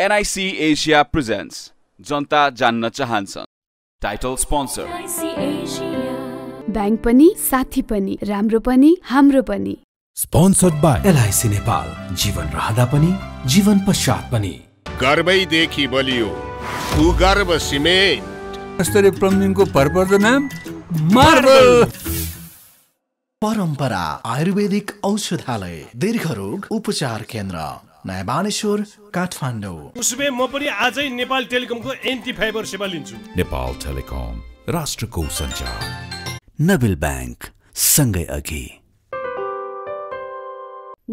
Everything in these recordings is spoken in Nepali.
एनआइसी एसिया प्रेजेन्ट्स जनता जान्न टाइटल स्पोन्सर ब्याङ्क पनि साथी पनि राम्रो पनि हाम्रो पनि स्पोन्सर्ड बाई एलआइसी नेपाल जीवन रहँदा पनि जीवन पश्चात पनि गर्वैदेखि बलियो भूगर्भ सिमेन्ट यस्तरी प्लम्बिङको भरपर्दो नाम मार्बल परम्परा आयुर्वेदिक औषधालय दीर्घ रोग उपचार केन्द्र नयाँ बानेश्वर काठमाडौँ उसो म पनि आजै नेपाल टेलिकमको एन्टी फाइबर सेवा लिन्छु नेपाल टेलिकम राष्ट्रको सञ्चार नबिल ब्याङ्क सँगै अघि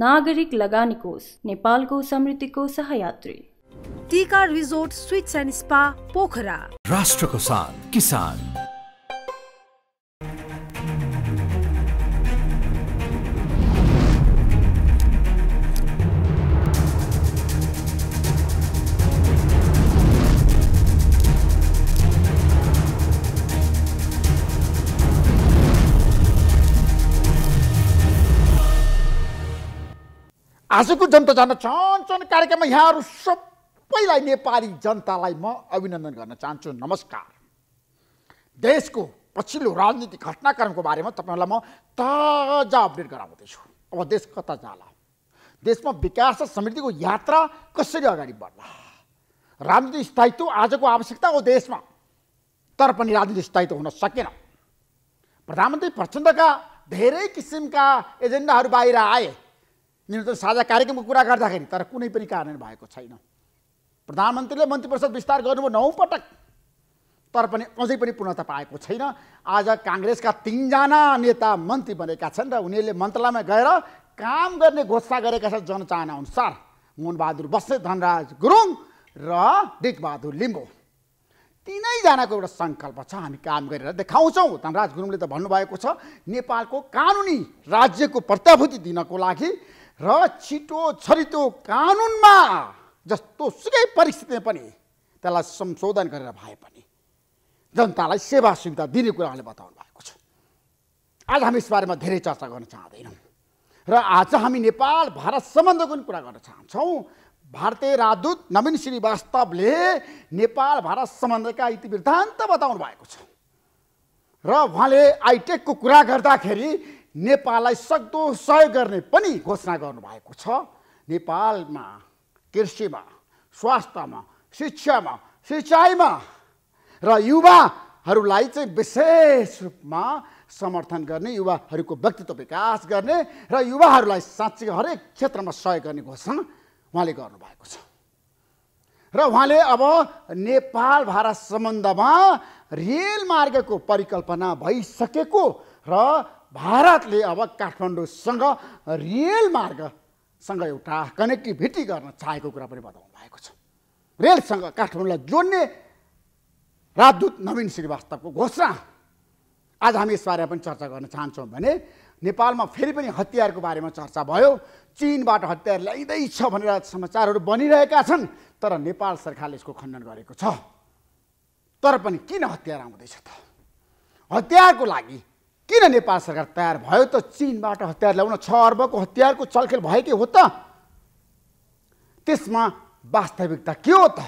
नागरिक लगानी कोष नेपालको समृद्धिको सहयात्री Tika resort suites and spa Pokhara राष्ट्रको शान किसान आजको जनता जान चाहन्छन् कार्यक्रममा यहाँहरू सबैलाई नेपाली जनतालाई म अभिनन्दन गर्न चाहन्छु नमस्कार देशको पछिल्लो राजनीतिक घटनाक्रमको बारेमा तपाईँहरूलाई म ताजा अपडेट गराउँदैछु अब देश कता जाला देशमा विकास र समृद्धिको यात्रा कसरी अगाडि बढ्ला राजनीति स्थायित्व आजको आवश्यकता हो देशमा तर पनि राजनीतिक स्थायित्व हुन सकेन प्रधानमन्त्री प्रचण्डका धेरै किसिमका एजेन्डाहरू बाहिर आए निर्वाचन साझा कार्यक्रमको कुरा गर्दाखेरि तर कुनै पनि कारण भएको छैन प्रधानमन्त्रीले मन्त्री परिषद विस्तार गर्नुभयो नौ पटक तर पनि अझै पनि पूर्णता पाएको छैन आज काङ्ग्रेसका तिनजना नेता मन्त्री बनेका छन् र उनीहरूले मन्त्रालयमा गएर काम गर्ने घोषणा गरेका छन् जनचाहना अनुसार मोहनबहादुर बस्ने धनराज गुरुङ र डिकबहादुर लिम्बू तिनैजनाको एउटा सङ्कल्प छ हामी काम गरेर देखाउँछौँ धनराज गुरुङले त भन्नुभएको छ नेपालको कानुनी राज्यको प्रत्याभूति दिनको लागि र छिटो छरितो कानुनमा जस्तो सुकै परिस्थितिमा पनि त्यसलाई संशोधन गरेर भए पनि जनतालाई सेवा सुविधा दिने कुराले बताउनु भएको छ आज हामी यसबारेमा धेरै चर्चा गर्न चाहँदैनौँ र आज हामी नेपाल भारत सम्बन्धको कुरा गर्न चाहन्छौँ भारतीय राजदूत नवीन श्रीवास्तवले नेपाल भारत सम्बन्धका इतिवृत्तान्त वृद्धान्त बताउनु भएको छ र उहाँले आइटेकको कुरा गर्दाखेरि नेपाललाई सक्दो सहयोग गर्ने पनि घोषणा गर्नुभएको छ नेपालमा कृषिमा स्वास्थ्यमा शिक्षामा सिँचाइमा र युवाहरूलाई चाहिँ विशेष रूपमा समर्थन गर्ने युवाहरूको व्यक्तित्व विकास गर्ने र युवाहरूलाई साँच्चै हरेक क्षेत्रमा सहयोग गर्ने घोषणा उहाँले गर्नुभएको छ र उहाँले अब नेपाल भारत सम्बन्धमा रेल मार्गको परिकल्पना भइसकेको र भारतले अब काठमाडौँसँग रेल मार्गसँग एउटा कनेक्टिभिटी गर्न चाहेको कुरा पनि बताउनु भएको छ रेलसँग काठमाडौँलाई जोड्ने राजदूत नवीन श्रीवास्तवको घोषणा आज हामी यसबारे पनि चर्चा गर्न चाहन्छौँ भने नेपालमा फेरि पनि हतियारको बारेमा चर्चा भयो चिनबाट हतियार ल्याइँदैछ भनेर समाचारहरू बनिरहेका छन् तर नेपाल सरकारले यसको खण्डन गरेको छ तर पनि किन हतियार आउँदैछ त हतियारको लागि किन नेपाल सरकार तयार भयो त चिनबाट हतियार ल्याउन छ अर्बको हतियारको चलखेल भएकै हो त त्यसमा वास्तविकता के हो त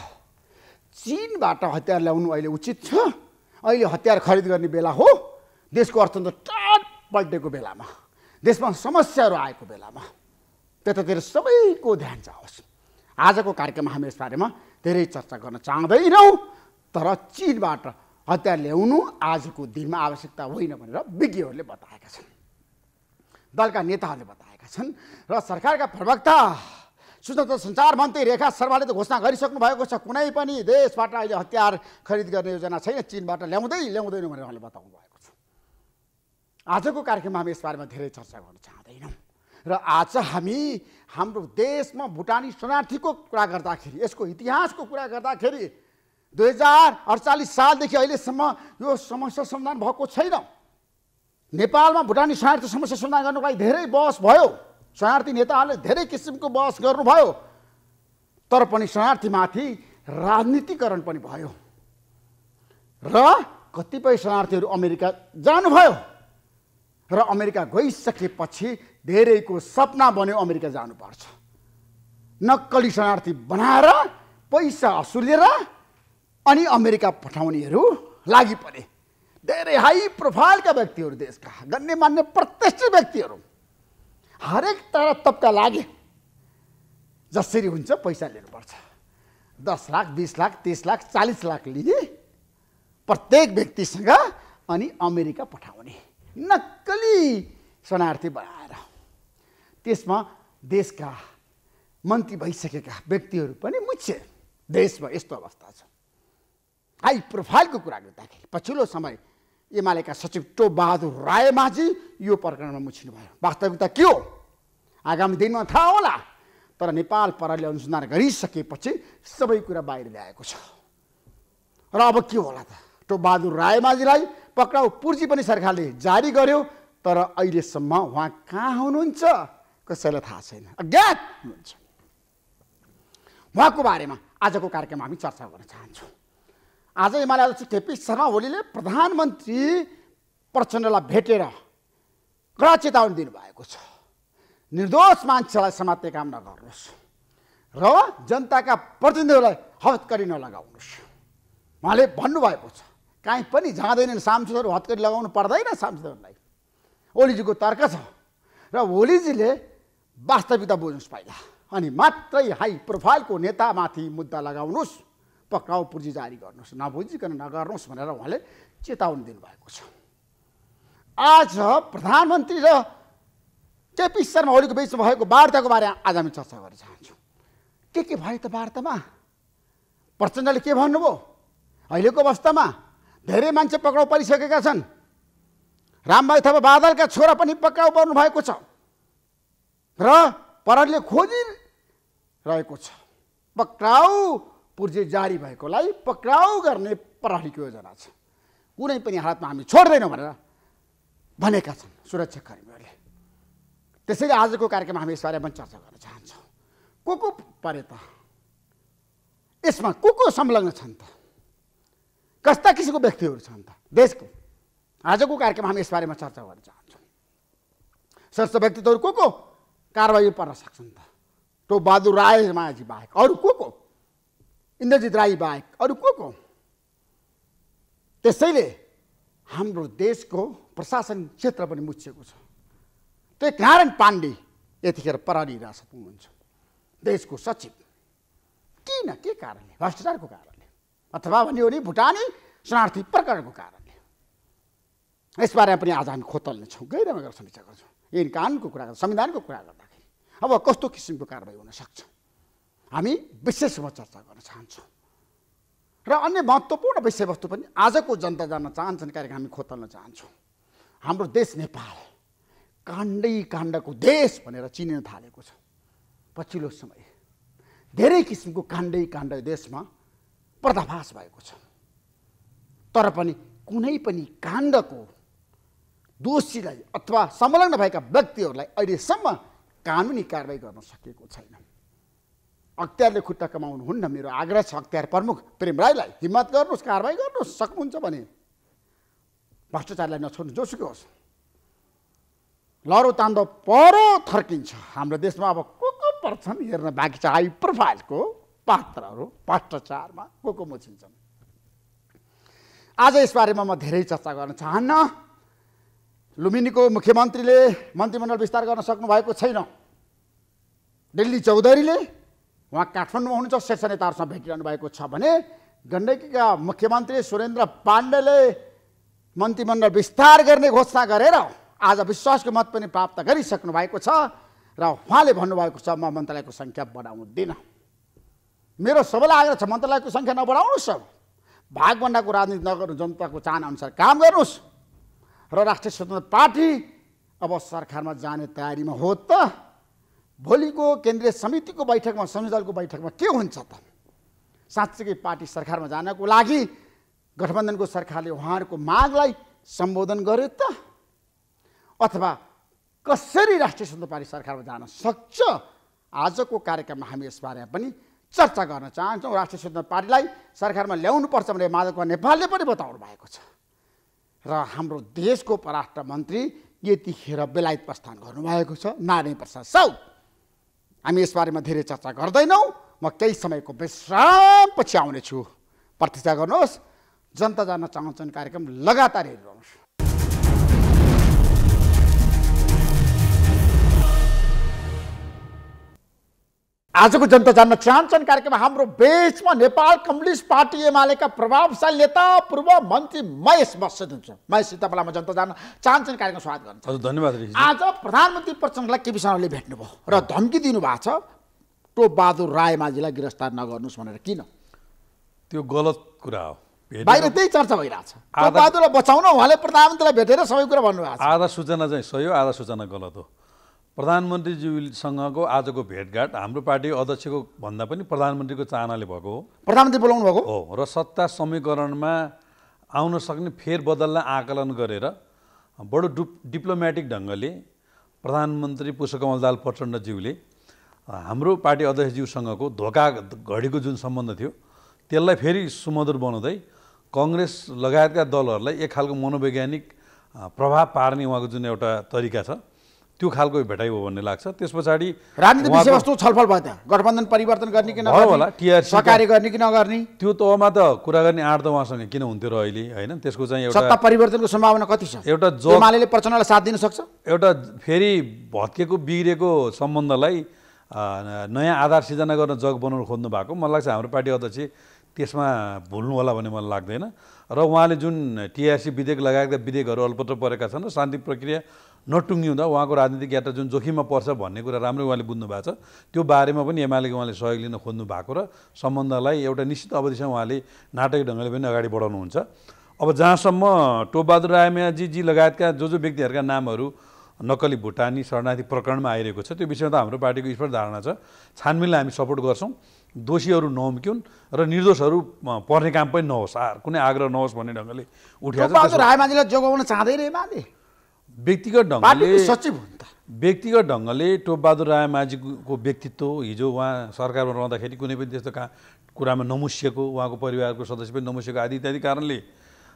चिनबाट हतियार ल्याउनु अहिले उचित छ अहिले हतियार खरिद गर्ने बेला हो देशको अर्थतन्त्र टाट पल्टेको बेलामा देशमा समस्याहरू आएको बेलामा त्यतातिर सबैको ध्यान जाओस् आजको कार्यक्रममा हामी यसबारेमा धेरै चर्चा गर्न चाहँदैनौँ तर चिनबाट हतियार ल्याउनु आजको दिनमा आवश्यकता होइन भनेर विज्ञहरूले बताएका छन् दलका नेताहरूले बताएका छन् र सरकारका प्रवक्ता सूचना तथा सञ्चार मन्त्री रेखा शर्माले त घोषणा गरिसक्नु भएको छ कुनै पनि देशबाट अहिले हतियार खरिद गर्ने योजना छैन चिनबाट ल्याउँदै ल्याउँदैन भनेर उहाँले बताउनु भएको छ आजको कार्यक्रममा हामी यसबारेमा धेरै चर्चा गर्न चाहँदैनौँ र आज हामी हाम्रो देशमा भुटानी शरणार्थीको कुरा गर्दाखेरि यसको इतिहासको कुरा गर्दाखेरि दुई हजार अडचालिस सालदेखि अहिलेसम्म यो समस्या समाधान भएको छैन नेपालमा भुटानी शरणार्थी समस्या समाधान गर्नुको लागि धेरै बहस भयो शरणार्थी नेताहरूले धेरै किसिमको बहस गर्नुभयो तर पनि शरणार्थीमाथि राजनीतिकरण पनि भयो र कतिपय शरणार्थीहरू अमेरिका जानुभयो र अमेरिका गइसकेपछि धेरैको सपना बन्यो अमेरिका जानुपर्छ नक्कली शरणार्थी बनाएर पैसा असुलेर अनि अमेरिका पठाउनेहरू लागि परे धेरै हाई प्रोफाइलका व्यक्तिहरू देशका गण्यमान्य प्रतिष्ठित व्यक्तिहरू हरेक तारा तबका लागे जसरी हुन्छ पैसा लिनुपर्छ दस लाख बिस लाख तिस लाख चालिस लाख लिने प्रत्येक व्यक्तिसँग अनि अमेरिका पठाउने नक्कली शरणार्थी बनाएर त्यसमा देशका मन्त्री भइसकेका व्यक्तिहरू पनि मुख्य देशमा यस्तो अवस्था छ हाई प्रोफाइलको कुरा गर्दाखेरि पछिल्लो समय एमालेका सचिव टो बहादुर राय यो प्रकरणमा भयो वास्तविकता के हो आगामी दिनमा थाहा होला तर नेपाल प्रहरीले अनुसन्धान गरिसकेपछि सबै कुरा बाहिर ल्याएको छ र अब के होला त टो बहादुर राय पक्राउ पुर्जी पनि सरकारले जारी गर्यो तर अहिलेसम्म उहाँ कहाँ हुनुहुन्छ कसैलाई थाहा छैन अज्ञात हुनुहुन्छ उहाँको बारेमा आजको कार्यक्रममा हामी चर्चा गर्न चाहन्छौँ आज हिमालय अध्यक्ष केपी शर्मा ओलीले प्रधानमन्त्री प्रचण्डलाई भेटेर कडा चेतावनी दिनुभएको छ निर्दोष मान्छेलाई समात्ने काम नगर्नुहोस् र जनताका प्रतिनिधिहरूलाई हतकरी नलगाउनुहोस् उहाँले भन्नुभएको छ काहीँ पनि जाँदैनन् सांसदहरू हतकरी लगाउनु पर्दैन सांसदहरूलाई ओलीजीको तर्क छ र ओलीजीले वास्तविकता बुझ्नुहोस् पहिला अनि मात्रै हाई प्रोफाइलको नेतामाथि मुद्दा लगाउनुहोस् पक्राउ पुर्जी जारी गर्नुहोस् नबुझिकन नगर्नुहोस् भनेर उहाँले चेतावनी दिनुभएको छ आज प्रधानमन्त्री र केपी शर्मा ओलीको बिचमा भएको वार्ताको बारेमा आज हामी चर्चा गर्न चाहन्छौँ के के भयो त वार्तामा प्रचण्डले के भन्नुभयो अहिलेको अवस्थामा धेरै मान्छे पक्राउ परिसकेका छन् रामभाइ थापा बादलका छोरा पनि पक्राउ पर्नु भएको छ र परले खोजिरहेको छ पक्राउ पुर्जे जारी भएकोलाई पक्राउ गर्ने प्रहरीको योजना छ कुनै पनि हालतमा हामी छोड्दैनौँ भनेर भनेका छन् सुरक्षाकर्मीहरूले त्यसैले आजको कार्यक्रममा हामी यसबारे पनि चर्चा गर्न चाहन्छौँ को को परे त यसमा को को संलग्न छन् त कस्ता किसिमको व्यक्तिहरू छन् त देशको आजको कार्यक्रममा हामी यसबारेमा चर्चा गर्न चाहन्छौँ स्वस्थ व्यक्तित्वहरू को को कारवाही पर्न सक्छन् त बहादुर राय माझी बाहेक अरू को को इन्द्रजित राई बाहेक अरू को को त्यसैले हाम्रो देशको प्रशासन क्षेत्र पनि मुछिएको छ त्यही नारायण पाण्डे यतिखेर पराली हिरासत हुनुहुन्छ देशको सचिव किन के कारणले भ्रष्टाचारको कारणले अथवा भन्यो भने भुटानी शरणार्थी प्रकरणको कारणले यसबारेमा पनि आज हामी खोतल्नेछौँ गहिरोमा गएर समीक्षा गर्छौँ यिन कानुनको कुरा गर्दा संविधानको कुरा गर्दाखेरि अब कस्तो किसिमको कारवाही हुनसक्छ हामी विशेष रूपमा चर्चा गर्न चाहन्छौँ र अन्य महत्त्वपूर्ण विषयवस्तु पनि आजको जनता जान्न चाहन्छन् कार्यक्रम हामी खोतल्न चाहन्छौँ हाम्रो देश नेपाल काण्डै काण्डको देश भनेर चिनिन थालेको छ पछिल्लो समय धेरै किसिमको काण्डै काण्ड देशमा पर्दाभास भएको छ तर पनि कुनै पनि काण्डको दोषीलाई अथवा संलग्न भएका व्यक्तिहरूलाई अहिलेसम्म कानुनी कारवाही गर्न सकिएको छैन अख्तियारले खुट्टा कमाउनुहुन्न मेरो आग्रह छ अख्तियार प्रमुख प्रेम राईलाई हिम्मत गर्नुहोस् कारवाही गर्नुहोस् सक्नुहुन्छ भने भ्रष्टाचारलाई नछोड्नु जोसुकै होस् लहरो तान्दो पर थर्किन्छ हाम्रो देशमा अब को को पर्छन् हेर्न बाँकी छ हाई प्रोफाइलको पात्रहरू भ्रष्टाचारमा को को मुछिन्छन् आज यसबारेमा म धेरै चर्चा गर्न चाहन्न लुम्बिनीको मुख्यमन्त्रीले मन्त्रीमण्डल विस्तार गर्न सक्नु भएको छैन दिल्ली चौधरीले उहाँ काठमाडौँमा हुनुहुन्छ शीर्ष नेताहरूसँग भेटिरहनु भएको छ भने गण्डकीका मुख्यमन्त्री सुरेन्द्र पाण्डेले मन्त्रीमण्डल विस्तार गर्ने घोषणा गरेर आज विश्वासको मत पनि प्राप्त गरिसक्नु भएको छ र उहाँले भन्नुभएको छ म मन्त्रालयको सङ्ख्या बढाउँदिनँ मेरो सबैलाई आग्रह छ मन्त्रालयको सङ्ख्या नबढाउनुहोस् अब भागभन्डाको राजनीति नगर्नु जनताको चाहनाअनुसार काम गर्नुहोस् र राष्ट्रिय स्वतन्त्र पार्टी अब सरकारमा जाने तयारीमा हो त भोलिको केन्द्रीय समितिको बैठकमा संयोजनको बैठकमा के हुन्छ त साँच्चै पार्टी सरकारमा जानको लागि गठबन्धनको सरकारले उहाँहरूको मागलाई सम्बोधन गर्यो त अथवा कसरी राष्ट्रिय स्वतन्त्र पार्टी सरकारमा जान सक्छ आजको कार्यक्रममा हामी यसबारेमा पनि चर्चा गर्न चाहन्छौँ राष्ट्रिय स्वतन्त्र पार्टीलाई सरकारमा ल्याउनुपर्छ भनेर माधव नेपालले पनि बताउनु भएको छ र हाम्रो देशको पराष्ट्र मन्त्री यतिखेर बेलायत प्रस्थान गर्नुभएको छ नारायण प्रसाद साउ हामी यसबारेमा धेरै चर्चा गर्दैनौँ म केही समयको विश्रामपछि आउनेछु प्रतीक्षा गर्नुहोस् जनता जान चाहन्छन् कार्यक्रम लगातार हेरिरहनुहोस् आजको जनता जान्न चाहन्छन् कार्यक्रम हाम्रो बेचमा नेपाल कम्युनिस्ट पार्टी एमालेका प्रभावशाली नेता पूर्व मन्त्री महेश बस्छ हुन्छ महेश तपाईँलाई म जनता जान्न चाहन्छन् कार्यक्रम स्वागत गर्नु हजुर धन्यवाद आज प्रधानमन्त्री प्रचण्डलाई केपी शर्माले भेट्नुभयो र धम्की दिनुभएको छ टोपबहादुर रायमाझीलाई गिरफ्तार नगर्नुहोस् भनेर किन त्यो गलत कुरा हो बाहिर त्यही चर्चा भइरहेछ टोपबहादुरलाई बचाउन उहाँले प्रधानमन्त्रीलाई भेटेर सबै कुरा भन्नुभएको छ आधा सूचना चाहिँ सही हो आधा सूचना गलत हो प्रधानमन्त्रीज्यूसँगको आजको भेटघाट हाम्रो पार्टी अध्यक्षको भन्दा पनि प्रधानमन्त्रीको चाहनाले भएको हो प्रधानमन्त्री बोलाउनु भएको हो र सत्ता समीकरणमा आउन सक्ने फेरबदललाई आकलन गरेर बडो डु डिप्लोमेटिक ढङ्गले प्रधानमन्त्री पुष्पकमल दाल प्रचण्डज्यूले हाम्रो पार्टी अध्यक्षज्यूसँगको धोका घडीको जुन सम्बन्ध थियो त्यसलाई फेरि सुमधुर बनाउँदै कङ्ग्रेस लगायतका दलहरूलाई एक खालको मनोवैज्ञानिक प्रभाव पार्ने उहाँको जुन एउटा तरिका छ त्यो खालको भेटाइ हो भन्ने लाग्छ त्यस पछाडि राजनीति विषयवस्तु छलफल भयो त्यहाँ गठबन्धन परिवर्तन गर्ने कि होला गर्ने कि नगर्ने त्यो तहमा त कुरा गर्ने आँट त उहाँसँग किन हुन्थ्यो र अहिले होइन त्यसको चाहिँ एउटा सत्ता परिवर्तनको सम्भावना कति छ एउटा जमाले प्रचण्डलाई साथ दिन सक्छ एउटा फेरि भत्केको बिग्रेको सम्बन्धलाई नयाँ आधार सिर्जना गर्न जग बनाउन खोज्नु भएको मलाई लाग्छ हाम्रो पार्टी अध्यक्ष त्यसमा भुल्नु होला भन्ने मलाई लाग्दैन र उहाँले जुन टिआरसी विधेयक लगाएका विधेयकहरू अल्पत्र परेका छन् र शान्ति प्रक्रिया हुँदा उहाँको राजनीतिक यात्रा जुन जोखिममा पर्छ भन्ने कुरा राम्रो उहाँले बुझ्नु भएको छ त्यो बारेमा पनि एमाले उहाँले सहयोग लिन खोज्नु भएको र सम्बन्धलाई एउटा निश्चित अवधिसम्म उहाँले नाटक ढङ्गले पनि अगाडि बढाउनुहुन्छ अब जहाँसम्म टोपबहादुर रायमाजीजी लगायतका जो जो व्यक्तिहरूका नामहरू नक्कली भुटानी शरणार्थी प्रकरणमा आइरहेको छ त्यो विषयमा त हाम्रो पार्टीको स्पष्ट धारणा छ छानबिनलाई हामी सपोर्ट गर्छौँ दोषीहरू नहुम्क्युन् र निर्दोषहरू पर्ने काम पनि नहोस् कुनै आग्रह नहोस् भन्ने ढङ्गले उठाएको जोगाउन चाहँदैन व्यक्तिगत ढङ्गले सचिव हुन् त व्यक्तिगत ढङ्गले टोपबहादुर रायमाझीको व्यक्तित्व हिजो उहाँ सरकारमा रहँदाखेरि कुनै पनि त्यस्तो का कुरामा नमुसिएको उहाँको परिवारको सदस्य पनि नमुसिएको आदि इत्यादि कारणले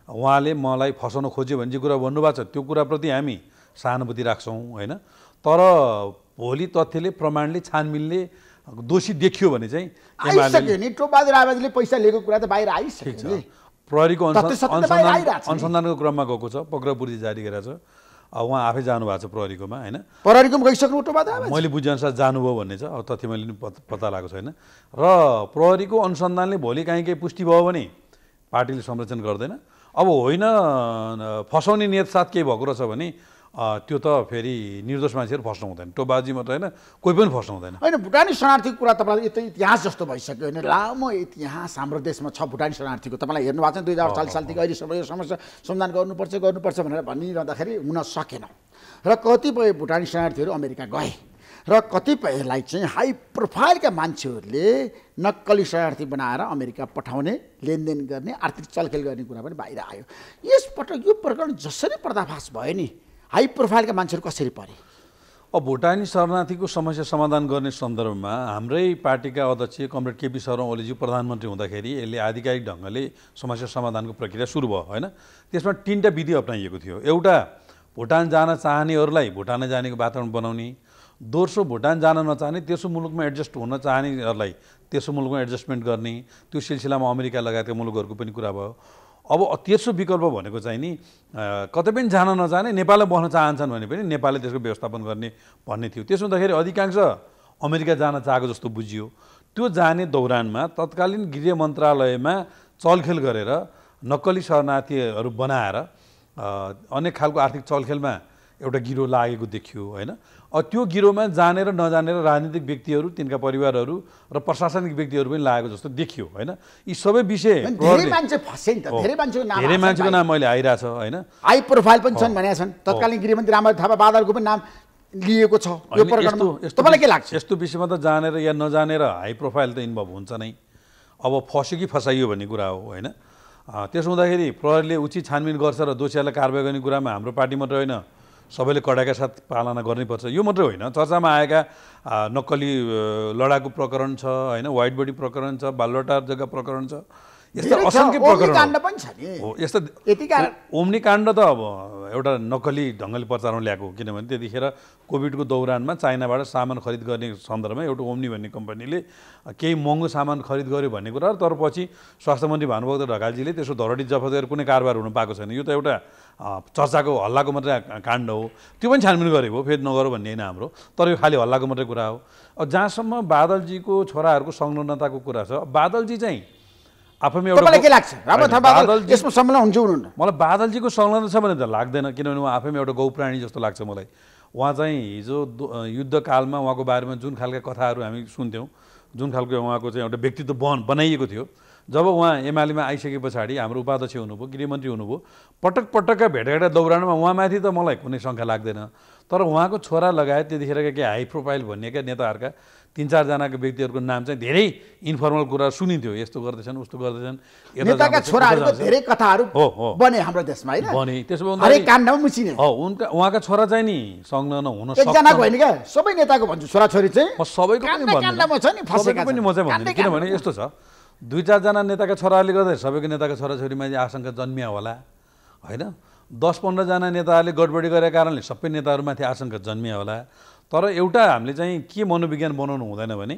उहाँले मलाई फसाउन खोज्यो भने जे कुरा भन्नुभएको छ त्यो कुराप्रति हामी सहानुभूति राख्छौँ होइन तर भोलि तथ्यले प्रमाणले छानबिनले दोषी देखियो भने चाहिँ टोपबहादुर रायमाझीले पैसा लिएको कुरा त बाहिर छ प्रहरीको अनुसन्धानको क्रममा गएको छ पक्राउ पूर्ति जारी गरेर छ अब उहाँ आफै जानुभएको छ प्रहरीकोमा होइन प्रहरीकोमा गइसक्नु मैले बुझेअनुसार जानुभयो भन्ने छ अब तथ्य मैले पत्ता लगाएको छैन र प्रहरीको अनुसन्धानले भोलि काहीँ केही पुष्टि भयो भने पार्टीले संरक्षण गर्दैन अब होइन फसाउने नियत साथ केही भएको रहेछ भने त्यो त फेरि निर्दोष मान्छेहरू फस्नु हुँदैन त्यो बाजीमा त होइन कोही पनि फस्नु हुँदैन होइन भुटानी शरणार्थीको कुरा तपाईँलाई यता इतिहास जस्तो भइसक्यो होइन लामो इतिहास हाम्रो देशमा छ भुटानी शरणार्थीको तपाईँलाई हेर्नु भएको छ दुई हजार चालिस सालदेखि अहिलेसम्म यो समस्या समाधान गर्नुपर्छ गर्नुपर्छ भनेर भनिरहँदाखेरि हुन सकेन र कतिपय भुटानी शरणार्थीहरू अमेरिका गए र कतिपयलाई चाहिँ हाई प्रोफाइलका मान्छेहरूले नक्कली शरणार्थी बनाएर अमेरिका पठाउने लेनदेन गर्ने आर्थिक चलखेल गर्ने कुरा पनि बाहिर आयो यसपटक यो प्रकरण जसरी पर्दाफास भयो नि हाई प्रोफाइलका मान्छेहरू कसरी परे अब भुटानी शरणार्थीको समस्या समाधान गर्ने सन्दर्भमा हाम्रै पार्टीका अध्यक्ष कमरेड केपी शर्मा ओलीजी प्रधानमन्त्री हुँदाखेरि यसले आधिकारिक ढङ्गले समस्या समाधानको प्रक्रिया सुरु भयो होइन त्यसमा तिनवटा विधि अप्नाइएको थियो एउटा भुटान जान चाहनेहरूलाई भुटान जानेको वातावरण बनाउने दोस्रो भुटान जान नचाहने त्यसो मुलुकमा एडजस्ट हुन चाहनेहरूलाई त्यसो मुलुकमा एडजस्टमेन्ट गर्ने त्यो सिलसिलामा अमेरिका लगायतका मुलुकहरूको पनि कुरा भयो अब तेस्रो विकल्प भनेको चाहिँ नि कतै पनि जान नजाने नेपालमा बस्न चाहन्छन् भने पनि नेपालले त्यसको व्यवस्थापन गर्ने भन्ने थियो त्यसो हुँदाखेरि अधिकांश अमेरिका जान चाहेको जस्तो बुझियो त्यो जाने दौरानमा तत्कालीन गृह मन्त्रालयमा चलखेल गरेर नक्कली शरणार्थीहरू बनाएर अनेक खालको आर्थिक चलखेलमा एउटा गिरो लागेको देखियो होइन त्यो गिरोमा जानेर नजानेर राजनीतिक व्यक्तिहरू तिनका परिवारहरू र प्रशासनिक व्यक्तिहरू पनि लागेको जस्तो देखियो होइन यी सबै विषय धेरै मान्छेको नाम धेरै मान्छेको नाम अहिले आइरहेछ होइन हाई प्रोफाइल पनि छन् भनेका छन् तत्कालीन गृहमन्त्री रामराज थापा बादलको पनि नाम लिएको छ यो तपाईँलाई के लाग्छ यस्तो विषयमा त जानेर या नजानेर हाई प्रोफाइल त इन्भल्भ हुन्छ नै अब फस्यो कि फसाइयो भन्ने कुरा हो होइन त्यसो हुँदाखेरि प्रहरीले उचित छानबिन गर्छ र दोषीहरूलाई कारवाही गर्ने कुरामा हाम्रो पार्टी मात्रै होइन सबैले कडाका साथ पालना गर्नैपर्छ यो मात्रै होइन चर्चामा आएका नक्कली लडाकु प्रकरण छ होइन वाइट बडी प्रकरण छ बालवटार जग्गा प्रकरण छ यस्तो असङ्ख्य प्रकरण पनि छ नि ओम्नी काण्ड त अब एउटा नक्कली ढङ्गले प्रचारमा ल्याएको किनभने त्यतिखेर कोभिडको दौरानमा चाइनाबाट सामान खरिद गर्ने सन्दर्भमा एउटा ओम्नी भन्ने कम्पनीले केही महँगो सामान खरिद गर्यो भन्ने कुरा तर पछि स्वास्थ्य मन्त्री भानुभक्त ढकालजीले त्यसो धरडी जफत गरेर कुनै कारोबार हुनु पाएको छैन यो त एउटा चर्चाको हल्लाको मात्रै काण्ड हो त्यो पनि छानबिन गरेको हो फेरि नगर भन्ने होइन हाम्रो तर यो खालि हल्लाको मात्रै कुरा हो अब जहाँसम्म बादलजीको छोराहरूको संलग्नताको कुरा छ बादलजी चाहिँ आफैमा एउटा के लाग्छ यसमा संलग्न हुन्छ हुनुहुन्न मलाई बादलजीको संलग्न छ भने त लाग्दैन किनभने उहाँ आफैमा एउटा गौप्राणी जस्तो लाग्छ मलाई उहाँ चाहिँ हिजो युद्धकालमा उहाँको बारेमा जुन खालका कथाहरू हामी सुन्थ्यौँ जुन खालको उहाँको चाहिँ एउटा व्यक्तित्व बन बनाइएको थियो जब उहाँ एमालेमा आइसके पछाडि हाम्रो उपाध्यक्ष हुनुभयो गृहमन्त्री हुनुभयो पटक पटकका भेटघाटा दौरानमा उहाँमाथि त मलाई कुनै शङ्का लाग्दैन तर उहाँको छोरा लगायत त्यतिखेरका केही हाई प्रोफाइल भनिएका नेताहरूका तिन चारजनाको व्यक्तिहरूको नाम चाहिँ धेरै इन्फर्मल कुरा सुनिन्थ्यो यस्तो गर्दैछन् उस्तो गर्दैछन् नेताका धेरै कथाहरू बने हाम्रो देशमा होइन बने त्यसो भए उहाँका छोरा चाहिँ नि संलग्न हुन सक्छ सबै नेताको भन्छु छोराछोरी चाहिँ सबैको पनि सबैको पनि म चाहिँ भन्छु किनभने यस्तो छ दुई चारजना नेताका छोराहरूले गर्दा सबैको नेताको छोराछोरीमा आशंका जन्मिया होला होइन दस पन्ध्रजना नेताहरूले गडबडी गरेको कारणले सबै नेताहरूमाथि आशंका जन्मिया होला तर एउटा हामीले चाहिँ के मनोविज्ञान बनाउनु हुँदैन भने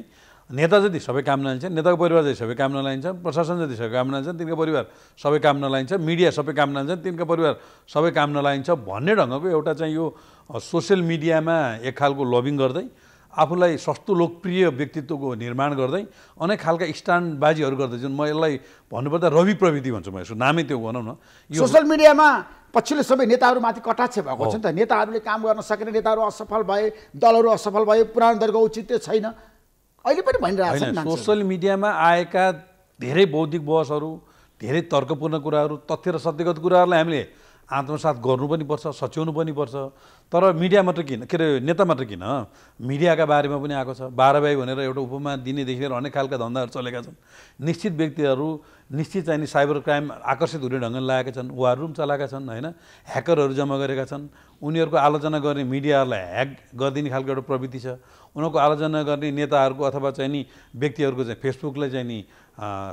नेता जति सबै काम नलाइन्छ नेताको परिवार जति सबै काम नलाइन्छ प्रशासन जति सबै काम नलाइन्छ तिनका परिवार सबै काम नलाइन्छ मिडिया सबै काम नलाइन्छ तिनका परिवार सबै काम नलाइन्छ भन्ने ढङ्गको एउटा चाहिँ यो सोसियल मिडियामा एक खालको लबिङ गर्दै आफूलाई सस्तो लोकप्रिय व्यक्तित्वको निर्माण गर्दै अनेक खालका स्ट्यान्डबाजीहरू गर्दै जुन म यसलाई भन्नुपर्दा रवि प्रविधि भन्छु म यसको नामै त्यो भनौँ न यो सोसियल मिडियामा पछिल्लो सबै नेताहरूमाथि कटाक्ष भएको छ नि त नेताहरूले काम गर्न सकेन नेताहरू असफल भए दलहरू असफल भए पुरानो दलको औचित्य छैन अहिले पनि भनिरहेको छ सोसियल मिडियामा आएका धेरै बौद्धिक बहसहरू धेरै तर्कपूर्ण कुराहरू तथ्य र सत्यगत कुराहरूलाई हामीले आत्मसात गर्नु पनि पर्छ सच्याउनु पनि पर्छ तर मिडिया मात्र किन के अरे नेता मात्र किन मिडियाका बारेमा पनि आएको छ बाई भनेर एउटा उपमा दिनेदेखि लिएर अनेक खालका धन्दाहरू चलेका छन् निश्चित व्यक्तिहरू निश्चित चाहिने साइबर क्राइम आकर्षित हुने ढङ्गले लागेका छन् उहाँहरू पनि चलाएका छन् होइन ह्याकरहरू जम्मा गरेका छन् उनीहरूको आलोचना गर्ने मिडियाहरूलाई ह्याक गरिदिने खालको एउटा प्रवृत्ति छ उनीहरूको आलोचना गर्ने नेताहरूको अथवा चाहिँ नि व्यक्तिहरूको चाहिँ फेसबुकलाई चाहिँ नि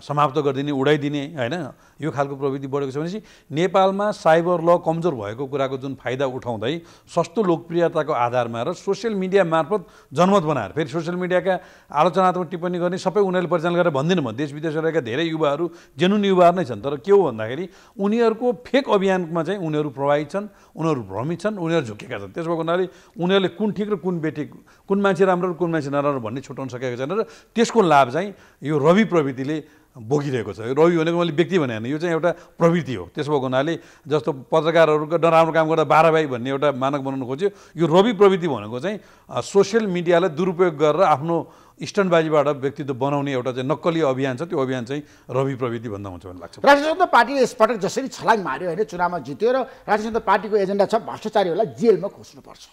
समाप्त गरिदिने उडाइदिने होइन यो खालको प्रविधि बढेको छ भनेपछि नेपालमा साइबर ल कमजोर भएको कुराको जुन फाइदा उठाउँदै सस्तो लोकप्रियताको आधारमा र सोसियल मिडिया मार्फत जनमत बनाएर फेरि सोसियल मिडियाका आलोचनात्मक टिप्पणी गर्ने सबै उनीहरूले परिचालन गरेर भन्दिनँ भने देश विदेश रहेका धेरै युवाहरू जेनुन युवाहरू नै छन् तर के हो भन्दाखेरि उनीहरूको फेक अभियानमा चाहिँ उनीहरू प्रभावित छन् उनीहरू भ्रमित छन् उनीहरू झुकेका छन् त्यसो भएको हुनाले उनीहरूले कुन ठिक र कुन बेठिक कुन मान्छे राम्रो र कुन मान्छे नराम्रो भन्ने छुट्याउन सकेको छैन र त्यसको लाभ चाहिँ यो रवि प्रविधिले बोकिरहेको छ रवि भनेको मैले व्यक्ति भने होइन यो चाहिँ एउटा प्रवृत्ति हो त्यसो भएको हुनाले जस्तो पत्रकारहरूको नराम्रो काम गर्दा भाइ भन्ने एउटा मानक बनाउनु खोज्यो यो रवि प्रवृत्ति भनेको चाहिँ सोसियल मिडियालाई दुरुपयोग गरेर आफ्नो स्ट्यान्डबाजीबाट व्यक्तित्व बनाउने एउटा चाहिँ नक्कली अभियान छ त्यो अभियान चाहिँ रवि प्रवृत्ति भन्दा हुन्छ भन्ने लाग्छ राष्ट्रिय जनता पार्टीले यसपटक जसरी छलाङ मार्यो होइन चुनावमा जित्यो र राष्ट्रिय जनता पार्टीको एजेन्डा छ भ्रष्टाचारीहरूलाई जेलमा खोज्नुपर्छ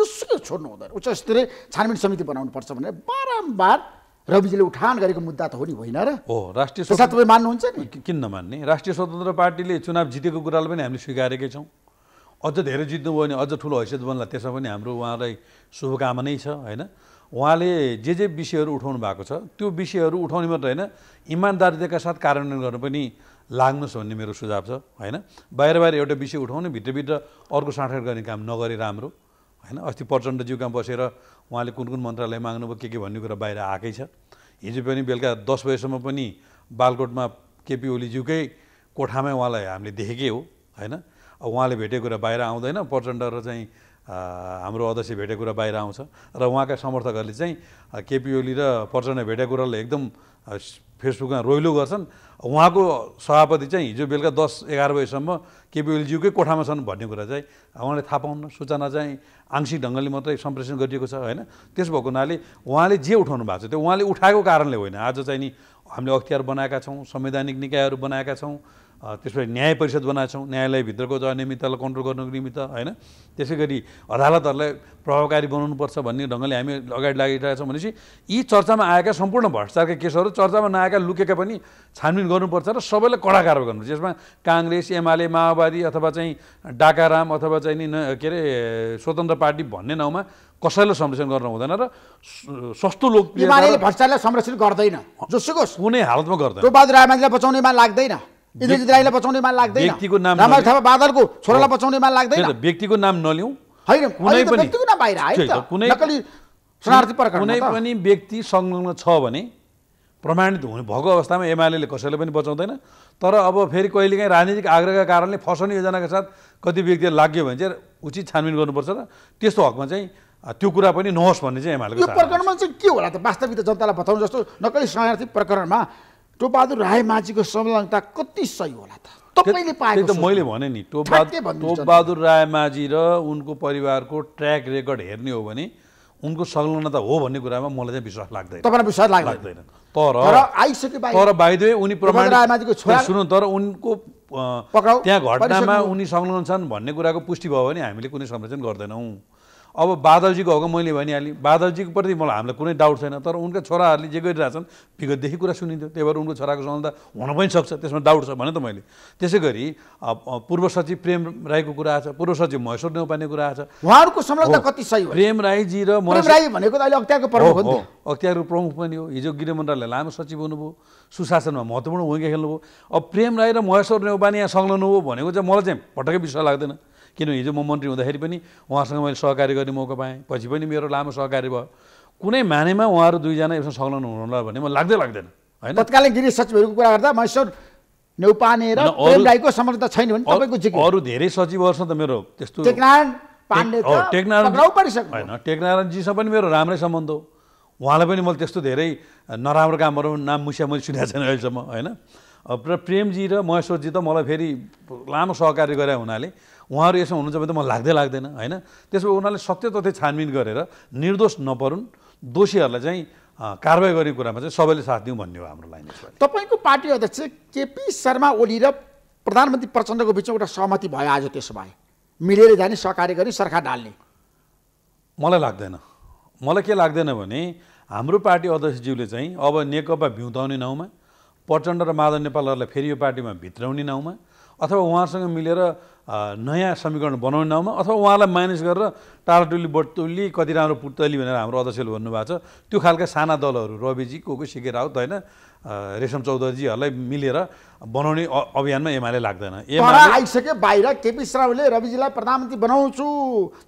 जोसुकै छोड्नु हुँदैन उच्च स्तरीय छानबिन समिति बनाउनुपर्छ भनेर बारम्बार रविजीले उठान गरेको मुद्दा त हो नि होइन र हो राष्ट्रिय तपाईँ मान्नुहुन्छ नि किन नमान्ने राष्ट्रिय स्वतन्त्र पार्टीले चुनाव जितेको कुरालाई पनि हामीले स्वीकारेकै छौँ अझ धेरै जित्नुभयो भने अझ ठुलो हैसियत बन्ला त्यसमा पनि हाम्रो उहाँलाई शुभकामनै छ होइन उहाँले जे जे विषयहरू उठाउनु भएको छ त्यो विषयहरू उठाउने मात्र होइन इमान्दारिताका साथ कार्यान्वयन गर्न पनि लाग्नुहोस् भन्ने मेरो सुझाव छ होइन बाहिर बाहिर एउटा विषय उठाउने भित्रभित्र अर्को साँठ गर्ने काम नगरे राम्रो होइन अस्ति प्रचण्डज्यूका बसेर उहाँले कुन कुन मन्त्रालय माग्नुभयो के के भन्ने कुरा बाहिर आएकै छ हिजो पनि बेलुका दस बजीसम्म पनि बालकोटमा केपी ओलीज्यूकै कोठामै उहाँलाई हामीले देखेकै हो होइन अब उहाँले भेटेको कुरा बाहिर आउँदैन प्रचण्ड र चाहिँ हाम्रो अध्यक्ष भेटेको कुरा बाहिर आउँछ र उहाँका समर्थकहरूले चाहिँ केपी ओली र प्रचण्ड भेटेको कुरालाई एकदम फेसबुकमा रोइलो गर्छन् उहाँको सभापति चाहिँ हिजो बेलुका दस एघार बजीसम्म केपी ओलीज्यूकै कोठामा छन् भन्ने कुरा चाहिँ उहाँले थाहा पाउनु सूचना चाहिँ आंशिक ढङ्गले मात्रै सम्प्रेषण गरिएको छ होइन त्यस भएको हुनाले उहाँले जे उठाउनु भएको छ त्यो उहाँले उठाएको कारणले होइन आज चाहिँ नि हामीले अख्तियार बनाएका छौँ संवैधानिक निकायहरू बनाएका छौँ त्यसपछि न्याय परिषद बनाएछौँ न्यायालयभित्रको अनियमितलाई कन्ट्रोल गर्नुको निमित्त होइन त्यसै गरी अदालतहरूलाई प्रभावकारी बनाउनुपर्छ भन्ने ढङ्गले हामी अगाडि लागिरहेका छौँ भनेपछि यी चर्चामा आएका सम्पूर्ण भ्रष्टाचारका केसहरू चर्चामा नआएका लुकेका पनि छानबिन गर्नुपर्छ र सबैलाई कडा कारवाही गर्नुपर्छ यसमा काङ्ग्रेस एमाले माओवादी अथवा चाहिँ डाकाराम अथवा चाहिँ नि के अरे स्वतन्त्र पार्टी भन्ने नाउँमा कसैलाई संरक्षण गर्न हुँदैन र सस्तो लोकप्रिय भ्रष्टाचारलाई संरक्षण गर्दैन जोसुको कुनै हालतमा गर्दैन बहादुर राजमाझीलाई बचाउनेमा लाग्दैन इन्द्रजित राईलाई बचाउने मान लाग्दैन व्यक्तिको नाम रामराज थापा बादलको छोरालाई बचाउने मान लाग्दैन व्यक्तिको नाम नलिउँ होइन कुनै पनि व्यक्तिको नाम बाहिर आयो कुनै नकली शरणार्थी प्रकरण कुनै पनि व्यक्ति संलग्न छ भने प्रमाणित हुने भएको अवस्थामा एमाले कसैलाई पनि बचाउँदैन तर अब फेरि कहिलेकाहीँ राजनीतिक आग्रहका कारणले फसाउने योजनाका साथ कति व्यक्तिहरू लाग्यो भने चाहिँ उचित छानबिन गर्नुपर्छ र त्यस्तो हकमा चाहिँ त्यो कुरा पनि नहोस् भन्ने चाहिँ एमाले यो प्रकरणमा चाहिँ के होला त वास्तविक जनतालाई बताउनु जस्तो नकली शरणार्थी प्रकरणमा टोपबहादुर राई माझीको संलग्नता कति सही होला त तपाईँले पाएको त मैले भने नि टोपबहादुर राय माझी र उनको परिवारको ट्र्याक रेकर्ड हेर्ने हो भने उनको संलग्नता हो भन्ने कुरामा मलाई चाहिँ विश्वास लाग्दैन तपाईँलाई विश्वास लाग्दैन तर आइसके तर बाइदे उनी प्रमाण सुन्नु तर उनको त्यहाँ घटनामा उनी संलग्न छन् भन्ने कुराको पुष्टि भयो भने हामीले कुनै संरक्षण गर्दैनौँ अब बादलजीको हक मैले भनिहालेँ बादलजीको प्रति मलाई हामीलाई कुनै डाउट छैन तर उनका छोराहरूले जे गरिरहेछन् विगतदेखि कुरा सुनिन्थ्यो त्यही भएर उनको छोराको सम्बन्ध हुन पनि सक्छ त्यसमा डाउट छ भने त मैले त्यसै गरी पूर्व सचिव प्रेम राईको कुरा छ पूर्व सचिव महेश्वर नेपाने कुरा छ उहाँहरूको सम्बन्ध कति सही प्रेम राईजी र महेश्वर राई भनेको त अहिले अख्तियारको प्रमुख हो अख्तियारको प्रमुख पनि हो हिजो गृह मन्त्रालय लामो सचिव हुनुभयो सुशासनमा महत्त्वपूर्ण भूमिका खेल्नुभयो अब प्रेम राई र महेश्वर नेपाने यहाँ संलग्न हो भनेको चाहिँ मलाई चाहिँ पटक्कै विश्वास लाग्दैन किन हिजो म मन्त्री हुँदाखेरि पनि उहाँसँग मैले सहकार्य गर्ने मौका पाएँ पछि पनि मेरो लामो सहकार्य भयो कुनै मानेमा उहाँहरू दुईजना यसमा संलग्न हुनुहोला भने म लाग्दै लाग्दैन होइन तत्कालीन गृह सचिवहरूको कुरा गर्दा महेश्वर राईको समर्थन छैन भने तपाईँको अरू धेरै सचिवहरूसँग त मेरो त्यस्तो होइन टेकनारायणजीसँग पनि मेरो राम्रै सम्बन्ध हो उहाँलाई पनि मैले त्यस्तो धेरै नराम्रो कामहरू नाम मुसिया मैले सुनेको छैन अहिलेसम्म होइन र प्रेमजी र महेश्वरजी त मलाई फेरि लामो सहकार्य गरे हुनाले उहाँहरू यसमा हुनुहुन्छ भने त म लाग्दै लाग्दैन होइन त्यसो उनीहरूले सत्य तथ्य छानबिन गरेर निर्दोष नपरुन् दोषीहरूलाई चाहिँ कारवाही गर्ने कुरामा चाहिँ सबैले साथ दिउँ भन्ने हो हाम्रो लाइन तपाईँको पार्टी अध्यक्ष केपी शर्मा ओली र प्रधानमन्त्री प्रचण्डको बिचमा एउटा सहमति भयो आज त्यसो भए मिलेर जाने सहकार्य गर्ने सरकार ढाल्ने मलाई लाग्दैन मलाई के लाग्दैन भने हाम्रो पार्टी अध्यक्षज्यूले चाहिँ अब नेकपा भ्युताउने नाउँमा प्रचण्ड र माधव नेपालहरूलाई फेरि यो पार्टीमा भित्राउने नाउँमा अथवा उहाँहरूसँग मिलेर नयाँ समीकरण नाउँमा अथवा उहाँलाई माइनस गरेर टालटुली बटुली कति राम्रो पुतली भनेर हाम्रो अध्यक्षले भन्नुभएको छ त्यो खालका साना दलहरू रविजी को को सिके राउत होइन रेशम चौधरीजीहरूलाई मिलेर बनाउने अभियानमा एमाले लाग्दैन आइसक्यो बाहिर केपी श्रावले रविजीलाई प्रधानमन्त्री बनाउँछु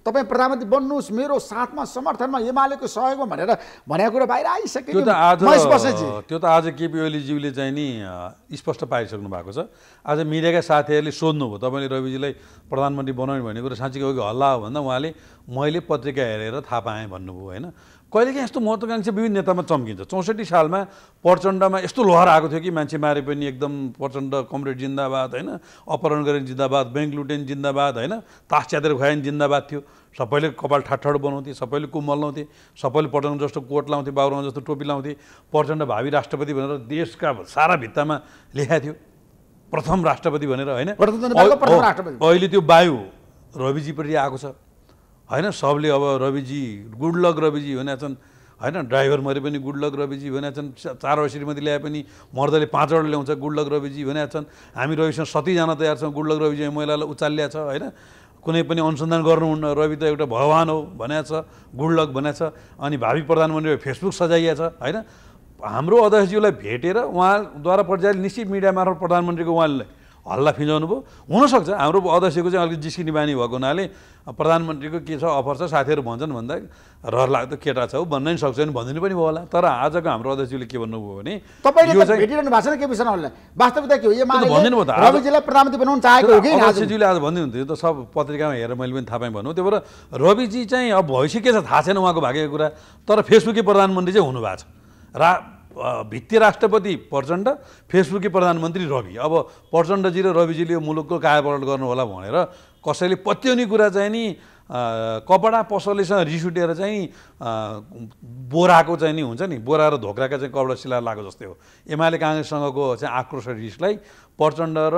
तपाईँ प्रधानमन्त्री बन्नुहोस् मेरो साथमा समर्थनमा एमालेको सहयोगमा भनेर भनेको कुरा बाहिर आइसक्यो त्यो त आज त्यो त आज केपी ओलीज्यूले चाहिँ नि स्पष्ट पारिसक्नु भएको छ आज मिडियाका साथीहरूले सोध्नुभयो तपाईँले रविजीलाई प्रधानमन्त्री बनाउने भन्ने कुरो साँच्चीको हल्ला हो भन्दा उहाँले मैले पत्रिका हेरेर थाहा पाएँ भन्नुभयो होइन कहिलेकाहीँ यस्तो महत्त्वकाङ्क्षी विभिन्न नेतामा चम्किन्छ चौसठी सालमा प्रचण्डमा यस्तो लहर आएको थियो कि मान्छे मारे पनि एकदम प्रचण्ड कमरेड जिन्दाबाद होइन अपहरण गरेन जिन्दाबाद ब्याङ्क लुटेन जिन्दाबाद होइन तास च्यादेर खुवाएन जिन्दाबाद थियो सबैले कपाल ठाटठाट बनाउँथे सबैले कुम्बल लाउँथे सबैले प्रचण्ड जस्तो कोट लाउँथे बाबुराम जस्तो टोपी लाउँथे प्रचण्ड भावी राष्ट्रपति भनेर देशका सारा भित्तामा लेखाएको थियो प्रथम राष्ट्रपति भनेर होइन अहिले त्यो वायु रविजीप्रति आएको छ होइन सबले अब रविजी गुड लक रविजी भनेका छन् होइन ड्राइभर मरे पनि गुड लक रविजी भनेका छन् चारवटा श्रीमती ल्याए पनि मर्दले पाँचवटा ल्याउँछ गुड लक रविजी भनेका छन् हामी रविसँग सतीजना तयार छौँ गुड लक रविजी महिलालाई उचालिया छ होइन कुनै पनि अनुसन्धान गर्नुहुन्न रवि त एउटा भगवान् हो भनेको छ गुड लक भनेको छ अनि भावी प्रधानमन्त्री फेसबुक सजाइया छ होइन हाम्रो अध्यक्षज्यूलाई भेटेर उहाँद्वारा पर्जाले निश्चित मिडिया मार्फत प्रधानमन्त्रीको उहाँले हल्ला फिजाउनु भयो हुनसक्छ हाम्रो अध्यक्षको चाहिँ अलिकति जिस्किने बानी भएको हुनाले प्रधानमन्त्रीको के छ अफर छ साथीहरू भन्छन् भन्दा रहर लाग्दो केटा छ हौ भन्न नि सक्छ नि भनिदिनु पनि भयो होला तर आजको हाम्रो अध्यक्षले के भन्नुभयो भने भेटिरहनु भएको के वास्तविकता के हो यो प्रधानमन्त्री बनाउनु चाहेको हो कि अध्यक्षज्यूले आज भनिदिनुहुन्थ्यो त सब पत्रिकामा हेरेर मैले पनि थाहा पाएँ भनौँ त्यही भएर रविजी चाहिँ अब भविष्य के छ थाहा छैन उहाँको भागेको कुरा तर फेसबुकै प्रधानमन्त्री चाहिँ हुनुभएको छ रा भित्ती राष्ट्रपति प्रचण्ड फेसबुकी प्रधानमन्त्री रवि अब प्रचण्डजी र रविजीले यो मुलुकको कायापलट गर्नुहोला भनेर कसैले पत्याउने कुरा चाहिँ नि कपडा पसलेसँग रिस उठेर चाहिँ बोराको चाहिँ नि हुन्छ नि बोरा र धोक्राका चाहिँ कपडा सिलाएर लगाएको जस्तै हो एमाले काङ्ग्रेससँगको चाहिँ आक्रोश रिसलाई प्रचण्ड र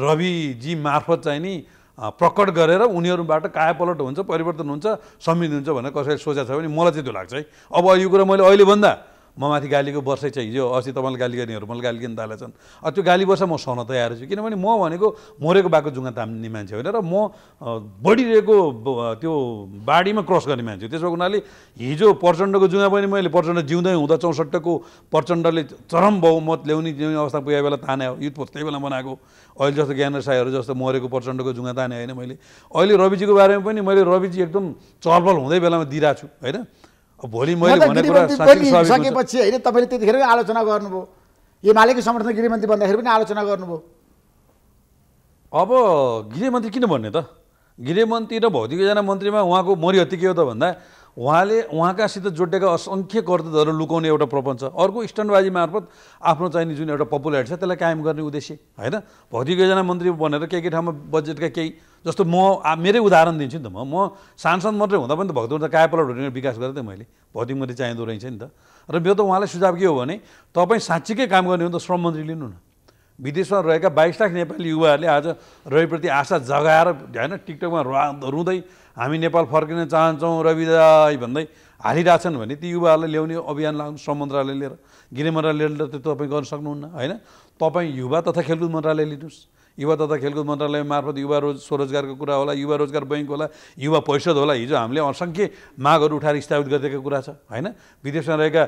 रविजी मार्फत चाहिँ नि प्रकट गरेर उनीहरूबाट कायापलट हुन्छ परिवर्तन हुन्छ समृद्धि हुन्छ भनेर कसैले सोचेको छ भने मलाई चाहिँ त्यो लाग्छ है अब यो कुरा मैले अहिले भन्दा म माथि गालीको वर्षै छ हिजो अस्ति त तपाईँले गाली गर्नेहरू मलाई गाली किन दाले छन् अब त्यो गाली वर्ष म सहन तयार छु किनभने म भनेको मरेको बाको जुङ्गा तान्ने मान्छे होइन र म बढिरहेको त्यो बाढीमा क्रस गर्ने मान्छे त्यसो हुनाले हिजो प्रचण्डको जुङ्गा पनि मैले प्रचण्ड जिउँदै हुँदा चौसट्टको प्रचण्डले चरम बहुमत ल्याउने ल्याउने अवस्था पुगेको बेला ताने हो युथ त्यही बेला बनाएको अहिले जस्तो ज्ञान साईहरू जस्तो मरेको प्रचण्डको जुङ्गा ताने होइन मैले अहिले रविजीको बारेमा पनि मैले रविजी एकदम चलबल हुँदै बेलामा दिइरहेको छु होइन भोलि मैले सकेपछि होइन तपाईँले त्यतिखेर आलोचना गर्नुभयो यो एमालेको समर्थन गृहमन्त्री भन्दाखेरि पनि आलोचना गर्नुभयो अब गृहमन्त्री किन भन्ने त गृहमन्त्री र भौतिक योजना मन्त्रीमा उहाँको मरिहत्ती के हो त भन्दा उहाँले उहाँकासित जोडिएका असङ्ख्य कर्तृत्वहरू लुकाउने एउटा प्रपञ्च अर्को स्टन्डबाजी मार्फत आफ्नो चाहिने जुन एउटा पपुलरिटी छ त्यसलाई कायम गर्ने उद्देश्य होइन भौतिक योजना मन्त्री बनेर केही केही ठाउँमा बजेटका केही जस्तो म मेरै उदाहरण दिन्छु नि त म म सांसद मात्रै हुँदा पनि त भक्तपुर कायापलट हुने विकास गरेँ त मैले भौतिक मन्त्री चाहिँदो रहेछ नि त र मेरो त उहाँलाई सुझाव के हो भने तपाईँ साँच्चीकै काम गर्ने हो भने त श्रम मन्त्री लिनु न विदेशमा रहेका बाइस लाख नेपाली युवाहरूले आज रविप्रति आशा जगाएर होइन टिकटकमा रुवा रुँदै हामी नेपाल फर्किन चाहन्छौँ रविदाई भन्दै हालिरहेछन् भने ती युवाहरूलाई ल्याउने अभियान लाग्नु श्रम मन्त्रालय लिएर गृह मन्त्रालयले त तपाईँ गर्न सक्नुहुन्न होइन तपाईँ युवा तथा खेलकुद मन्त्रालय लिनुहोस् युवा तथा खेलकुद मन्त्रालय मार्फत युवा रोज स्वरोजगारको कुरा होला युवा रोजगार बैङ्क होला युवा परिषद होला हिजो हामीले असङ्ख्य मागहरू उठाएर स्थापित गरिदिएको कुरा छ होइन विदेशमा रहेका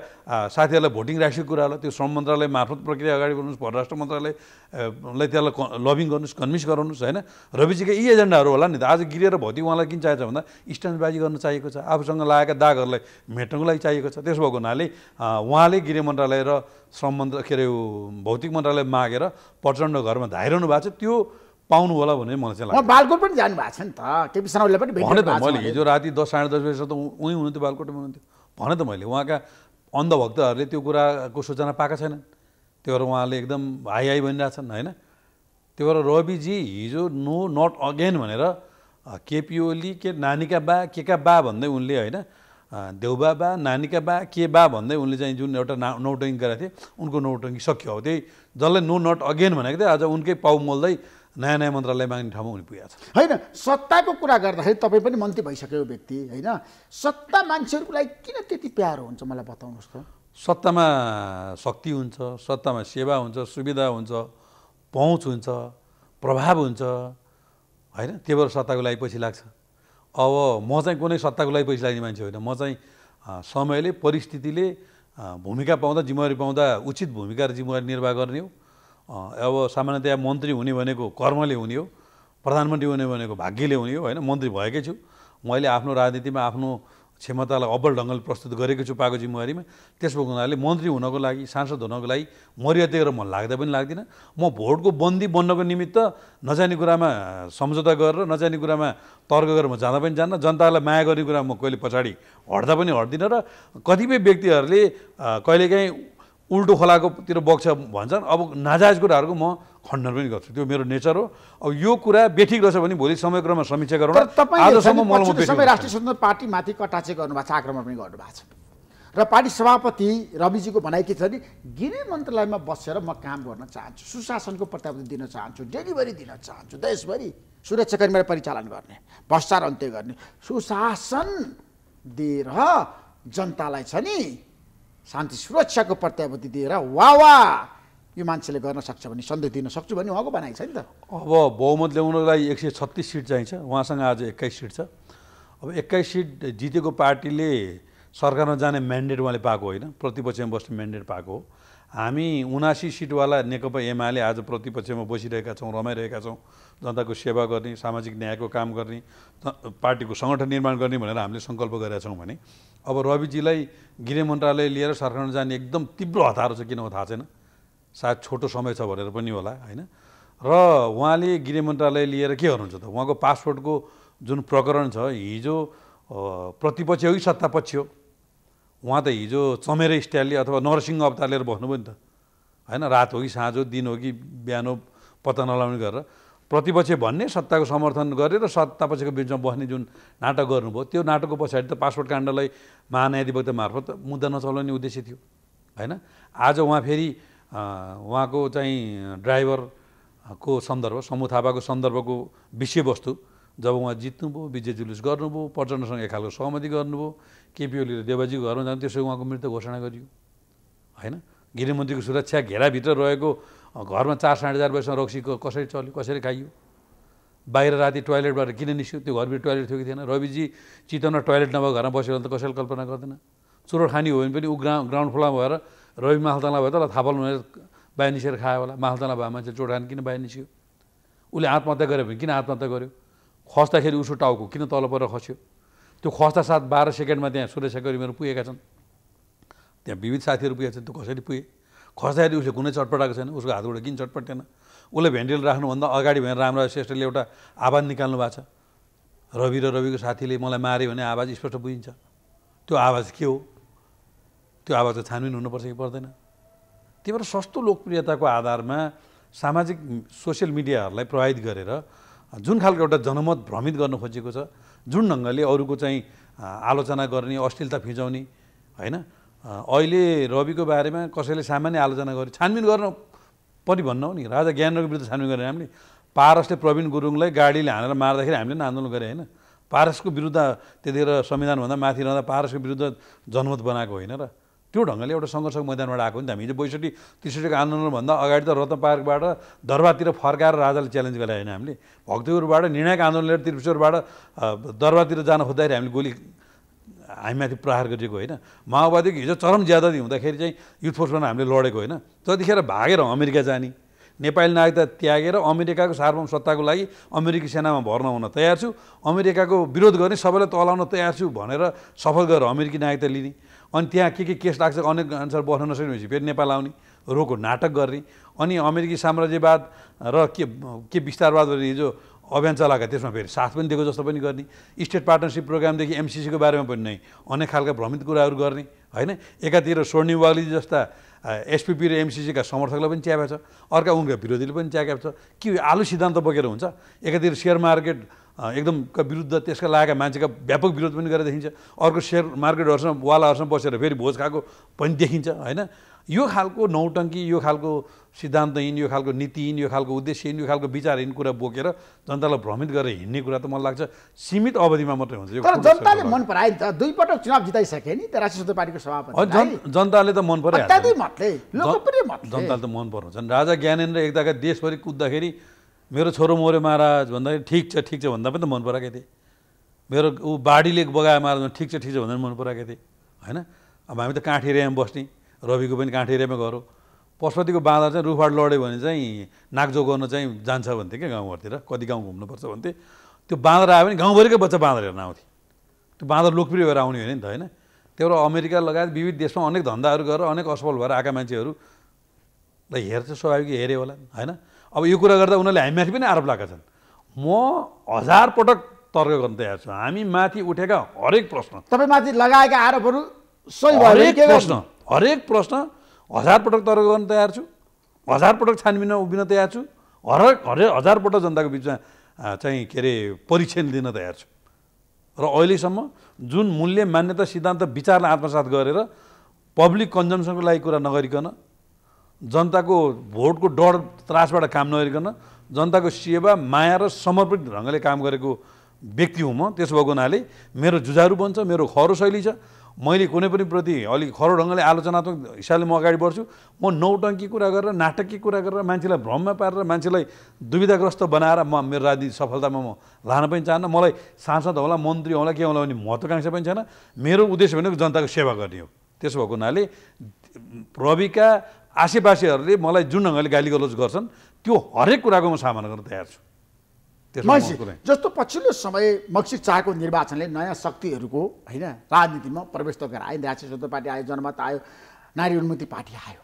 साथीहरूलाई भोटिङ राखेको कुरा होला त्यो श्रम मन्त्रालय मार्फत प्रक्रिया अगाडि बढाउनुहोस् परराष्ट्र मन्त्रालयलाई त्यसलाई लबिङ गर्नुहोस् कन्भिन्स गराउनुहोस् होइन रविजीका यी एजेन्डाहरू होला नि त आज गिरेर भौतिक उहाँलाई किन चाहिएको छ भन्दा स्ट्यान्डबाजी गर्न चाहिएको छ आफूसँग लागेका दागहरूलाई मेट्नको लागि चाहिएको छ त्यसो भएको हुनाले उहाँले गृह मन्त्रालय र श्रम मन्त्र के अरे भौतिक मन्त्रालय मागेर प्रचण्ड घरमा धाइरहनु भएको छ त्यो पाउनु होला भनेर मलाई चाहिँ लाग्छ बालकोट पनि जानु भएको छ नि त केपी शर्माले पनि भने त मैले हिजो राति दस साढे दस बजीसम्म त उहीँ हुनुहुन्थ्यो बालकोटमा हुनुहुन्थ्यो भने त मैले उहाँका अन्धभक्तहरूले त्यो कुराको सूचना पाएका छैनन् त्यो भएर उहाँले एकदम हाई हाई भनिरहेछन् होइन त्यो भएर रविजी हिजो नो नट अगेन भनेर केपी के नानीका बा के का बा भन्दै उनले होइन देउबा बा नानीका बा के बा भन्दै उनले चाहिँ जुन एउटा ना नौटङ्की गरेको थिए उनको नौटङ्की सकियो हो त्यही जसलाई नो नट अगेन भनेको थियो आज उनकै पाउ मोल्दै नयाँ नयाँ मन्त्रालय माग्ने ठाउँमा उनी पुगेको छ होइन सत्ताको कुरा गर्दाखेरि तपाईँ पनि मन्त्री भइसक्यो व्यक्ति होइन सत्ता मान्छेहरूको लागि किन त्यति प्यारो हुन्छ मलाई बताउनुहोस् त सत्तामा शक्ति हुन्छ सत्तामा सेवा हुन्छ सुविधा हुन्छ पहुँच हुन्छ प्रभाव हुन्छ होइन त्यही भएर सत्ताको लागि पछि लाग्छ अब म चाहिँ कुनै सत्ताको लागि पैसा लाग्ने मान्छे होइन म चाहिँ समयले परिस्थितिले भूमिका पाउँदा जिम्मेवारी पाउँदा उचित भूमिका र जिम्मेवारी निर्वाह गर्ने हो अब सामान्यतया मन्त्री हुने भनेको कर्मले हुने हो प्रधानमन्त्री हुने भनेको भाग्यले हुने हो होइन मन्त्री भएकै छु मैले आफ्नो राजनीतिमा आफ्नो क्षमतालाई अब्बल ढङ्गले प्रस्तुत गरेको छु पाएको जिम्मेवारीमा त्यस भएको हुनाले मन्त्री हुनको लागि सांसद हुनको लागि मर्यादा गरेर मन लाग्दा पनि लाग्दिनँ म भोटको बन्दी बन्नको निमित्त नजाने कुरामा सम्झौता गरेर नजाने कुरामा तर्क गरेर म जाँदा पनि जान्न जनतालाई माया गर्ने कुरामा म कहिले पछाडि हट्दा पनि हट्दिनँ र कतिपय व्यक्तिहरूले कहिलेकाहीँ उल्टो खोलाकोतिर बग्छ भन्छन् अब नाजायज कुराहरूको म खण्डन पनि गर्छु त्यो मेरो नेचर हो अब यो कुरा बेठिक रहेछ भने भोलि समयक्रममा समीक्षा गरौँ राष्ट्रिय स्वतन्त्र पार्टीमाथि गर्नु गर्नुभएको छ आक्रमण पनि गर्नुभएको छ र पार्टी सभापति रविजीको भनाइ के छ भने गृह मन्त्रालयमा बसेर म काम गर्न चाहन्छु सुशासनको प्रत्यावधि दिन चाहन्छु डेलिभरी दिन चाहन्छु देशभरि सुरक्षाकर्मीलाई परिचालन गर्ने भ्रष्टाचार अन्त्य गर्ने सुशासन दिएर जनतालाई छ नि शान्ति सुरक्षाको प्रत्याभूति दिएर वा वा यो मान्छेले गर्न सक्छ भने सन्देश दिन सक्छु भन्ने उहाँको भनाइ छ नि त अब बहुमत ल्याउनलाई एक सय छत्तिस सिट चाहिन्छ उहाँसँग आज एक्काइस सिट छ अब एक्काइस सिट जितेको पार्टीले सरकारमा जाने म्यान्डेट उहाँले पाएको होइन प्रतिपक्षमा बस्ने म्यान्डेट पाएको हो हामी उनासी सिटवाला नेकपा एमाले आज प्रतिपक्षमा बसिरहेका छौँ रमाइरहेका छौँ जनताको सेवा गर्ने सामाजिक न्यायको काम गर्ने पार्टीको सङ्गठन निर्माण गर्ने भनेर हामीले सङ्कल्प गरेका छौँ भने अब रविजीलाई गृह मन्त्रालय लिएर सरकारमा जाने एकदम तीव्र हतारो छ किन थाहा छैन सायद छोटो समय छ भनेर पनि होला होइन र उहाँले गृह मन्त्रालय लिएर के गर्नुहुन्छ त उहाँको पासपोर्टको जुन प्रकरण छ हिजो प्रतिपक्ष हो कि सत्तापक्ष हो उहाँ त हिजो चमेर स्टाइलले अथवा नरसिंह अवतार लिएर बस्नुभयो नि त होइन रात हो कि साँझ हो दिन हो कि बिहान हो पत्ता नलाउने गरेर प्रतिपक्ष भन्ने सत्ताको समर्थन गरेर सत्तापक्षको बिचमा बस्ने जुन नाटक गर्नुभयो त्यो नाटकको पछाडि त पासपोर्ट काण्डलाई महान्यायाधिवक्ता मार्फत मुद्दा नचलाउने उद्देश्य थियो होइन आज उहाँ फेरि उहाँको चाहिँ ड्राइभरको सन्दर्भ समु थापाको सन्दर्भको विषयवस्तु जब उहाँ जित्नुभयो विजय जुलुस गर्नुभयो प्रचण्डसँग एक खालको सहमति गर्नुभयो केपी ओलीले देवाजीको घरमा जानु त्यसै उहाँको मृत्यु घोषणा गरियो होइन गृहमन्त्रीको सुरक्षा घेराभित्र रहेको घरमा चार साढे चार बजीसम्म रक्सीको कसरी चल्यो कसरी खाइयो बाहिर राति टोयलेटबाट किन निस्क्यो त्यो घरभित्र टोयलेट थियो कि थिएन रविजी चितवनमा टोयलेट नभए घरमा बस्यो भने त कसैले कल्पना गर्दैन खानी हो भने पनि ऊ ग्राउन्ड ग्राउन्ड फ्लोरमा भएर रवि महालतला भयो त होला थाहा पाउनु बाहिर निस्केर खायो होला महालतला भए मान्छे चोरखानी किन बाहिर निस्क्यो उसले आत्महत्या गऱ्यो भने किन आत्महत्या गर्यो खस्दाखेरि उसो टाउको किन तल तलपर खस्यो त्यो खस्दा साथ बाह्र सेकेन्डमा त्यहाँ सुरक्षाकर्मीहरू पुगेका छन् त्यहाँ विविध साथीहरू पुगेका छन् त्यो कसरी पुगे खस्दाखेरि उसले कुनै चटपटाएको छैन उसको हातबाट किन चटपटेन उसले भेन्टिल राख्नुभन्दा अगाडि भनेर रामराज श्रेष्ठले एउटा आवाज निकाल्नु भएको छ रवि र रविको साथीले मलाई माऱ्यो भने आवाज स्पष्ट बुझिन्छ त्यो आवाज के हो त्यो आवाज त छानबिन हुनुपर्छ कि पर्दैन त्यही भएर सस्तो लोकप्रियताको आधारमा सामाजिक सोसियल मिडियाहरूलाई प्रभावित गरेर जुन खालको एउटा जनमत भ्रमित गर्न खोजेको छ जुन ढङ्गले अरूको चाहिँ आलोचना गर्ने अश्लीलता फिजाउने होइन अहिले रविको बारेमा कसैले सामान्य आलोचना गर्यो छानबिन गर्न पनि भन्न हो नि राजा ज्ञानको विरुद्ध छानबिन गरेर हामीले पारसले प्रवीण गुरुङलाई गाडीले हानेर मार्दाखेरि हामीले नै आन्दोलन गरेँ होइन पारसको विरुद्ध त्यतिखेर संविधानभन्दा माथि रहँदा पारसको विरुद्ध जनमत बनाएको होइन र त्यो ढङ्गले एउटा सङ्घर्षको मैदानबाट आएको नि त हामी बैसठी त्रिसठीको आन्दोलनभन्दा अगाडि त रत्न पार्कबाट दरबारतिर फर्काएर राजाले च्यालेन्ज गरे होइन हामीले भक्तपुरबाट निर्णायक आन्दोलन लिएर त्रिपुरबाट दरबारतिर जान खोज्दाखेरि हामीले गोली हामीमाथि प्रहार गरिएको होइन माओवादीको हिजो चरम ज्यादती हुँदाखेरि चाहिँ युथ फोर्समा हामीले लडेको होइन जतिखेर भागेर अमेरिका जाने नेपाली नागरिकता त्यागेर अमेरिकाको सार्वभौम सत्ताको लागि अमेरिकी सेनामा भर्ना हुन तयार छु अमेरिकाको विरोध गर्ने सबैलाई तलाउन तयार छु भनेर सफल गरेर अमेरिकी नागरिकता लिने अनि त्यहाँ के के केस लाग्छ अनेक अनुसार बस्न नसकेपछि फेरि नेपाल आउने रोगको नाटक गर्ने अनि अमेरिकी साम्राज्यवाद र के के विस्तारवादहरू हिजो अभियान चलाएका त्यसमा फेरि साथ पनि दिएको जस्तो पनि गर्ने स्टेट पार्टनरसिप प्रोग्रामदेखि एमसिसीको बारेमा पनि नै अनेक खालका भ्रमित कुराहरू गर्ने होइन एकातिर स्वर्णिम जस्ता एसपिपी र एमसिसीका समर्थकलाई पनि च्यापेको छ अर्का उनका विरोधीले पनि च्याकेको छ कि आलु सिद्धान्त बोकेर हुन्छ एकातिर सेयर मार्केट एकदमका विरुद्ध त्यसका लागेका मान्छेका व्यापक विरोध पनि गरेर देखिन्छ अर्को सेयर मार्केटहरूसँग वालाहरूसँग बसेर फेरि भोज खाएको पनि देखिन्छ होइन यो खालको नौटङ्की यो खालको सिद्धान्तहीन यो खालको नीतिहीन यो खालको उद्देश्यहीन यो खालको विचारहीन कुरा बोकेर जनतालाई भ्रमित गरेर हिँड्ने कुरा त मलाई लाग्छ सीमित अवधिमा मात्रै हुन्छ तर जनताले मन पराए नि त दुईपटक चुनाव जिताइसके नि त राष्ट्रिय पार्टीको सभापति जनताले त मन मतले जनताले त मन पराउँछन् राजा ज्ञानेन्द्र एकताका देशभरि कुद्दाखेरि मेरो छोरो मोरे महाराज भन्दाखेरि ठिक छ ठिक छ भन्दा पनि त मन पराएको थिएँ मेरो ऊ बाढीले बगाए महाराज ठिक छ ठिक छ भन्दा पनि मन पराएको थिएँ होइन अब हामी त काँठी रेम बस्ने रविको पनि काँठेरियामा गरौँ पशुपतिको बाँदा चाहिँ रुखबाट लड्यो भने चाहिँ नाकजो गर्न चाहिँ जान्छ भन्थे क्या गाउँघरतिर कति गाउँ घुम्नुपर्छ भन्थे त्यो बाँदर आयो भने गाउँभरिकै बच्चा बाँदर हेर्न आउँथे त्यो बाँदर लोकप्रिय भएर आउने हो नि त होइन त्यही भएर अमेरिका लगायत विविध देशमा अनेक धन्दाहरू गरेर अनेक असफल भएर आएका मान्छेहरूलाई हेर्छ स्वाभाविक हेऱ्यो होला होइन अब यो कुरा गर्दा उनीहरूले हामीमाथि पनि आरोप लगाएका छन् म हजार पटक तर्क गर्न तयार छु हामी माथि उठेका हरेक प्रश्न तपाईँ माथि लगाएका आरोपहरू सही हरेक प्रश्न हरेक प्रश्न हजार पटक तर्क गर्न तयार छु हजार पटक छानबिन उभिन तयार छु हरेक हरेक हजार पटक जनताको बिचमा चाहिँ के अरे परीक्षण दिन तयार छु र अहिलेसम्म जुन मूल्य मान्यता सिद्धान्त विचारलाई आत्मसात गरेर पब्लिक कन्जम्सनको लागि कुरा नगरिकन जनताको भोटको डर त्रासबाट काम नगरिकन जनताको सेवा माया र समर्पित ढङ्गले काम गरेको व्यक्ति हुँ म त्यसो भएको हुनाले मेरो जुझारु बन्छ मेरो खरो शैली छ मैले कुनै पनि प्रति अलिक खरो ढङ्गले आलोचनात्मक हिसाबले म अगाडि बढ्छु म नौटङ्की कुरा गरेर नाटकीय कुरा गरेर मान्छेलाई भ्रममा पारेर मान्छेलाई दुविधाग्रस्त बनाएर म मेरो राजनीति सफलतामा म लान पनि चाहन्न मलाई सांसद होला मन्त्री होला के होला भने महत्त्वकाङ्क्षा पनि छैन मेरो उद्देश्य भनेको जनताको सेवा गर्ने हो त्यसो भएको हुनाले प्रविका आसेपासेहरूले मलाई जुन ढङ्गले गाली गलोज गर्छन् त्यो हरेक कुराको म सामना गर्न तयार छु मक्सिक जस्तो पछिल्लो समय मक्सिक चाहेको निर्वाचनले नयाँ शक्तिहरूको होइन राजनीतिमा प्रवेश त गरायो राष्ट्रिय स्वतन्त्र पार्टी आयो जनमत आयो नारी उन्मुक्ति पार्टी आयो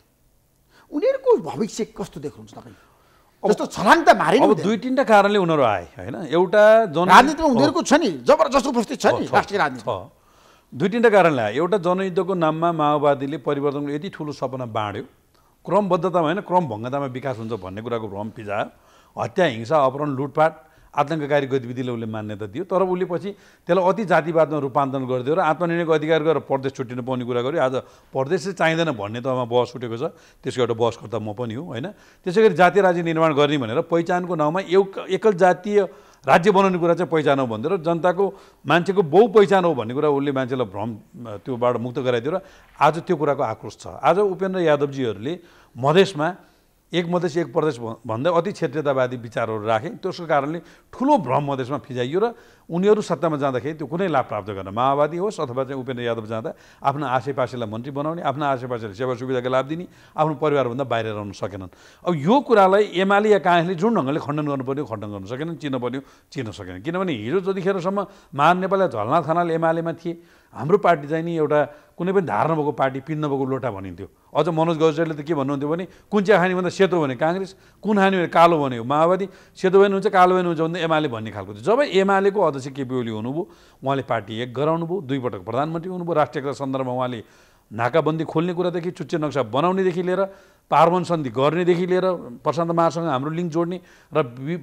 उनीहरूको भविष्य कस्तो देख्नुहुन्छ तपाईँ जस्तो छलाङ त मारे दुई तिनवटा कारणले उनीहरू आए होइन एउटा जन राजनीतिमा उनीहरूको छ नि जबरजस्त उपस्थित छ नि राष्ट्रिय राजनीति दुई तिनवटा कारणले आयो एउटा जनयुद्धको नाममा माओवादीले परिवर्तनको यति ठुलो सपना बाँड्यो क्रमबद्धतामा होइन क्रमभङ्गतामा विकास हुन्छ भन्ने कुराको भ्रम पिजायो हत्या हिंसा अपहरण लुटपाट आतङ्ककारी गतिविधिलाई उसले मान्यता दियो तर उसले पछि त्यसलाई अति जातिवादमा रूपान्तरण गरिदियो र आत्मनिर्णयको अधिकार गरेर प्रदेश छुट्टिन पाउने कुरा गर्यो आज प्रदेश चाहिँ चाहिँदैन भन्ने तहमा बहस उठेको छ त्यसको एउटा बहसकर्ता म पनि हुँ होइन त्यसै गरी जातीय राज्य निर्माण गर्ने भनेर पहिचानको नाउँमा एउ एकल जातीय राज्य बनाउने कुरा चाहिँ पहिचान हो र जनताको मान्छेको बहु पहिचान हो भन्ने कुरा उसले मान्छेलाई भ्रम त्योबाट मुक्त गराइदियो र आज त्यो कुराको आक्रोश छ आज उपेन्द्र यादवजीहरूले मधेसमा एक मधेस एक प्रदेश भन्दै अति क्षेत्रीयतावादी विचारहरू राखे त्यसको कारणले ठुलो भ्रम मधेसमा फिजाइयो र उनीहरू सत्तामा जाँदाखेरि त्यो कुनै लाभ प्राप्त गर्न माओवादी होस् अथवा चाहिँ उपेन्द्र यादव जाँदा आफ्नो आसेपासेलाई मन्त्री बनाउने आफ्नो आसेपासेलाई सेवा सुविधाको लाभ दिने आफ्नो परिवारभन्दा बाहिर रहन सकेनन् अब यो कुरालाई एमाले या काङ्ग्रेसले जुन ढङ्गले खण्डन गर्नु पर्यो खण्डन गर्न सकेनन् चिन्न पर्यो चिन्न सकेन किनभने हिजो जतिखेरसम्म महान नेपाललाई झलना थानाले एमालेमा थिए हाम्रो पार्टी चाहिँ नि एउटा कुनै पनि धार भएको पार्टी पिन नभएको लोटा भनिन्थ्यो अझ मनोज गजरेलले त के भन्नुहुन्थ्यो भने कुन चाहिँ खाने भन्दा सेतो भने काङ्ग्रेस कुन खाने भने कालो भने हो माओवादी सेतो भने हुन्छ कालो भने हुन्छ भन्दा एमाले भन्ने खालको थियो जब एमालेको अध्यक्ष केपी ओली हुनुभयो उहाँले पार्टी एक गराउनु गराउनुभयो दुईपटक प्रधानमन्त्री हुनुभयो राष्ट्रिय सन्दर्भमा उहाँले नाकाबन्दी खोल्ने कुरादेखि चुच्चे नक्सा बनाउनेदेखि लिएर पार्वन सन्धि गर्नेदेखि लिएर प्रशान्त महासँग हाम्रो लिङ्क जोड्ने र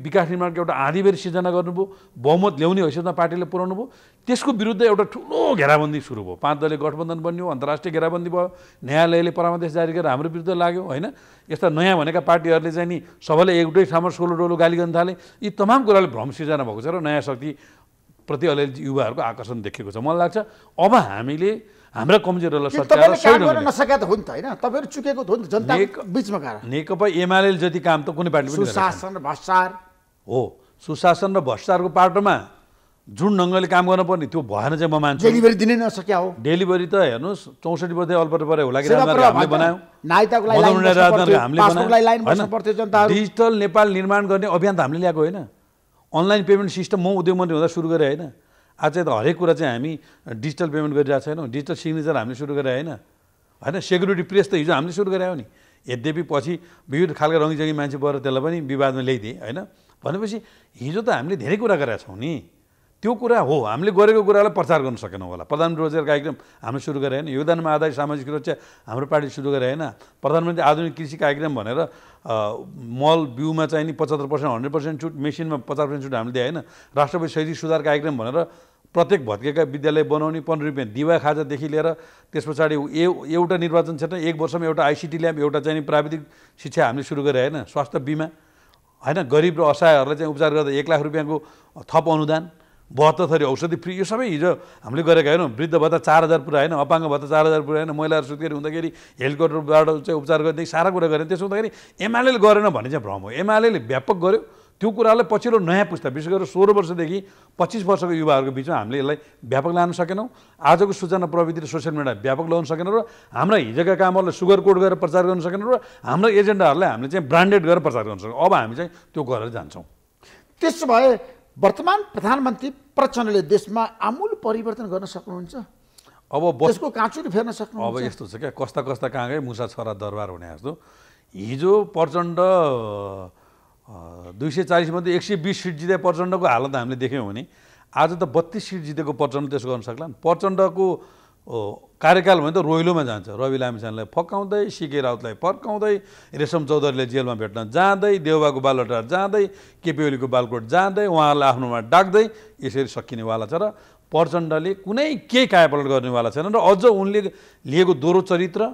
विकास निर्माणको एउटा आँधीबेर सिर्जना गर्नुभयो बहुमत ल्याउने हैसियतमा पार्टीले पुऱ्याउनु भयो त्यसको विरुद्ध एउटा ठुलो घेराबन्दी सुरु भयो पाँच दलले गठबन्धन बन्यो अन्तर्राष्ट्रिय घेराबन्दी भयो न्यायालयले परामर्श जारी गरेर हाम्रो विरुद्ध लाग्यो होइन यस्ता नयाँ भनेका पार्टीहरूले चाहिँ नि सबैले एउटै ठाउँमा सोलो डोलो गाली गर्न थाले यी तमाम कुराले भ्रम सिर्जना भएको छ र नयाँ शक्तिप्रति अलिअलि युवाहरूको आकर्षण देखेको छ मलाई लाग्छ अब हामीले हाम्रा कमजोरहरूलाई सत्याएर काम गर्न नसकेका त हो नि त होइन तपाईँहरू चुकेको हो नि त जनता बिचमा गएर नेकपा एमाले जति काम त कुनै पार्टीले सुशासन र भ्रष्टाचार हो सुशासन र भ्रष्टाचारको पाटोमा जुन ढङ्गले काम गर्नुपर्ने त्यो भएन चाहिँ म मान्छु डेलिभरी दिनै नसक्या हो डेलिभरी त हेर्नुहोस् चौसठी पर्दै अल्पर परे होला कि हामीले बनायो नायिकाको डिजिटल नेपाल निर्माण गर्ने अभियान त हामीले ल्याएको होइन अनलाइन पेमेन्ट सिस्टम म उद्योग मन्त्री हुँदा सुरु गरेँ होइन आज त हरेक कुरा चाहिँ हामी डिजिटल पेमेन्ट गरिरहेको छैनौँ डिजिटल सिग्नेचर हामीले सुरु गरे होइन होइन सेक्युरिटी प्रेस त हिजो हामीले सुरु गरायो नि यद्यपि पछि विविध खालको रङ्गीजङ्गी मान्छे परेर त्यसलाई पनि विवादमा ल्याइदिए होइन भनेपछि हिजो त हामीले धेरै कुरा गरेका छौँ नि त्यो कुरा हो हामीले गरेको कुरालाई प्रचार गर्न सकेनौँ होला प्रधानमन्त्री रोजगार कार्यक्रम हामीले सुरु गरे होइन योगदानमा आधारित सामाजिक सुरक्षा हाम्रो पार्टीले सुरु गरे होइन प्रधानमन्त्री आधुनिक कृषि कार्यक्रम भनेर मल बिउमा चाहिँ नि पचहत्तर पर्सेन्ट हन्ड्रेड पर्सेन्ट छुट मेसिनमा पचास पर्सेन्ट छुट हामीले दिए होइन राष्ट्रपति शैक्षिक सुधार कार्यक्रम भनेर प्रत्येक भत्केका विद्यालय बनाउने पन्ध्र रुपियाँ दिवा खाजादेखि लिएर त्यस पछाडि एउटा निर्वाचन क्षेत्र एक वर्षमा एउटा आइसिटी ल्याब एउटा चाहिँ प्राविधिक शिक्षा हामीले सुरु गरे होइन स्वास्थ्य बिमा होइन गरिब र असहायहरूलाई चाहिँ उपचार गर्दा एक लाख रुपियाँको थप अनुदान बहत्तर थरी औषधि फ्री यो सबै हिजो हामीले गरेका होइन वृद्ध भत्ता चार हजार पुरा होइन अपाङ्ग भत्ता चार हजार पुरा होइन महिलाहरू सुत्केरी हुँदाखेरि हेलिकप्टरबाट चाहिँ उपचार गर्दै सारा कुरा गरेन त्यसो हुँदाखेरि एमआलएले गरेन भन्ने चाहिँ भ्रम हो एमआलएले व्यापक गर्यो त्यो कुरालाई पछिल्लो नयाँ पुस्ता विशेष गरेर सोह्र वर्षदेखि पच्चिस वर्षको युवाहरूको बिचमा हामीले यसलाई व्यापक लान सकेनौँ आजको सूचना प्रविधि र सोसियल मिडिया व्यापक ल्याउन सकेनौँ र हाम्रा हिजोका कामहरूलाई सुगर कोड गरेर प्रचार गर्न सकेनौँ र हाम्रो एजेन्डाहरूलाई हामीले चाहिँ ब्रान्डेड गरेर प्रचार गर्न सक्छौँ अब हामी चाहिँ त्यो गरेर जान्छौँ त्यसो भए वर्तमान प्रधानमन्त्री प्रचण्डले देशमा आमूल परिवर्तन गर्न सक्नुहुन्छ अब बसको काँचुरी फेर्न सक्नु अब यस्तो छ क्या कस्ता कस्ता कहाँकै मुसा छोरा दरबार हुने जस्तो हिजो प्रचण्ड दुई सय चालिसमध्ये एक सय बिस सिट जिते प्रचण्डको हालत हामीले देख्यौँ भने आज त बत्तिस सिट जितेको प्रचण्ड त्यसो गर्न सक्ला प्रचण्डको कार्यकाल भने त रोइलोमा जान्छ रवि लामिछानेलाई फकाउँदै सिके राउतलाई फर्काउँदै रेशम चौधरीले जेलमा भेट्न जाँदै देउबाको बालवटार जाँदै केपी ओलीको बालकोट जाँदै उहाँहरूलाई आफ्नोमा डाक्दै यसरी सकिनेवाला छ र प्रचण्डले कुनै केही कायापलट गर्नेवाला छैन र अझ उनले लिएको दोहोरो चरित्र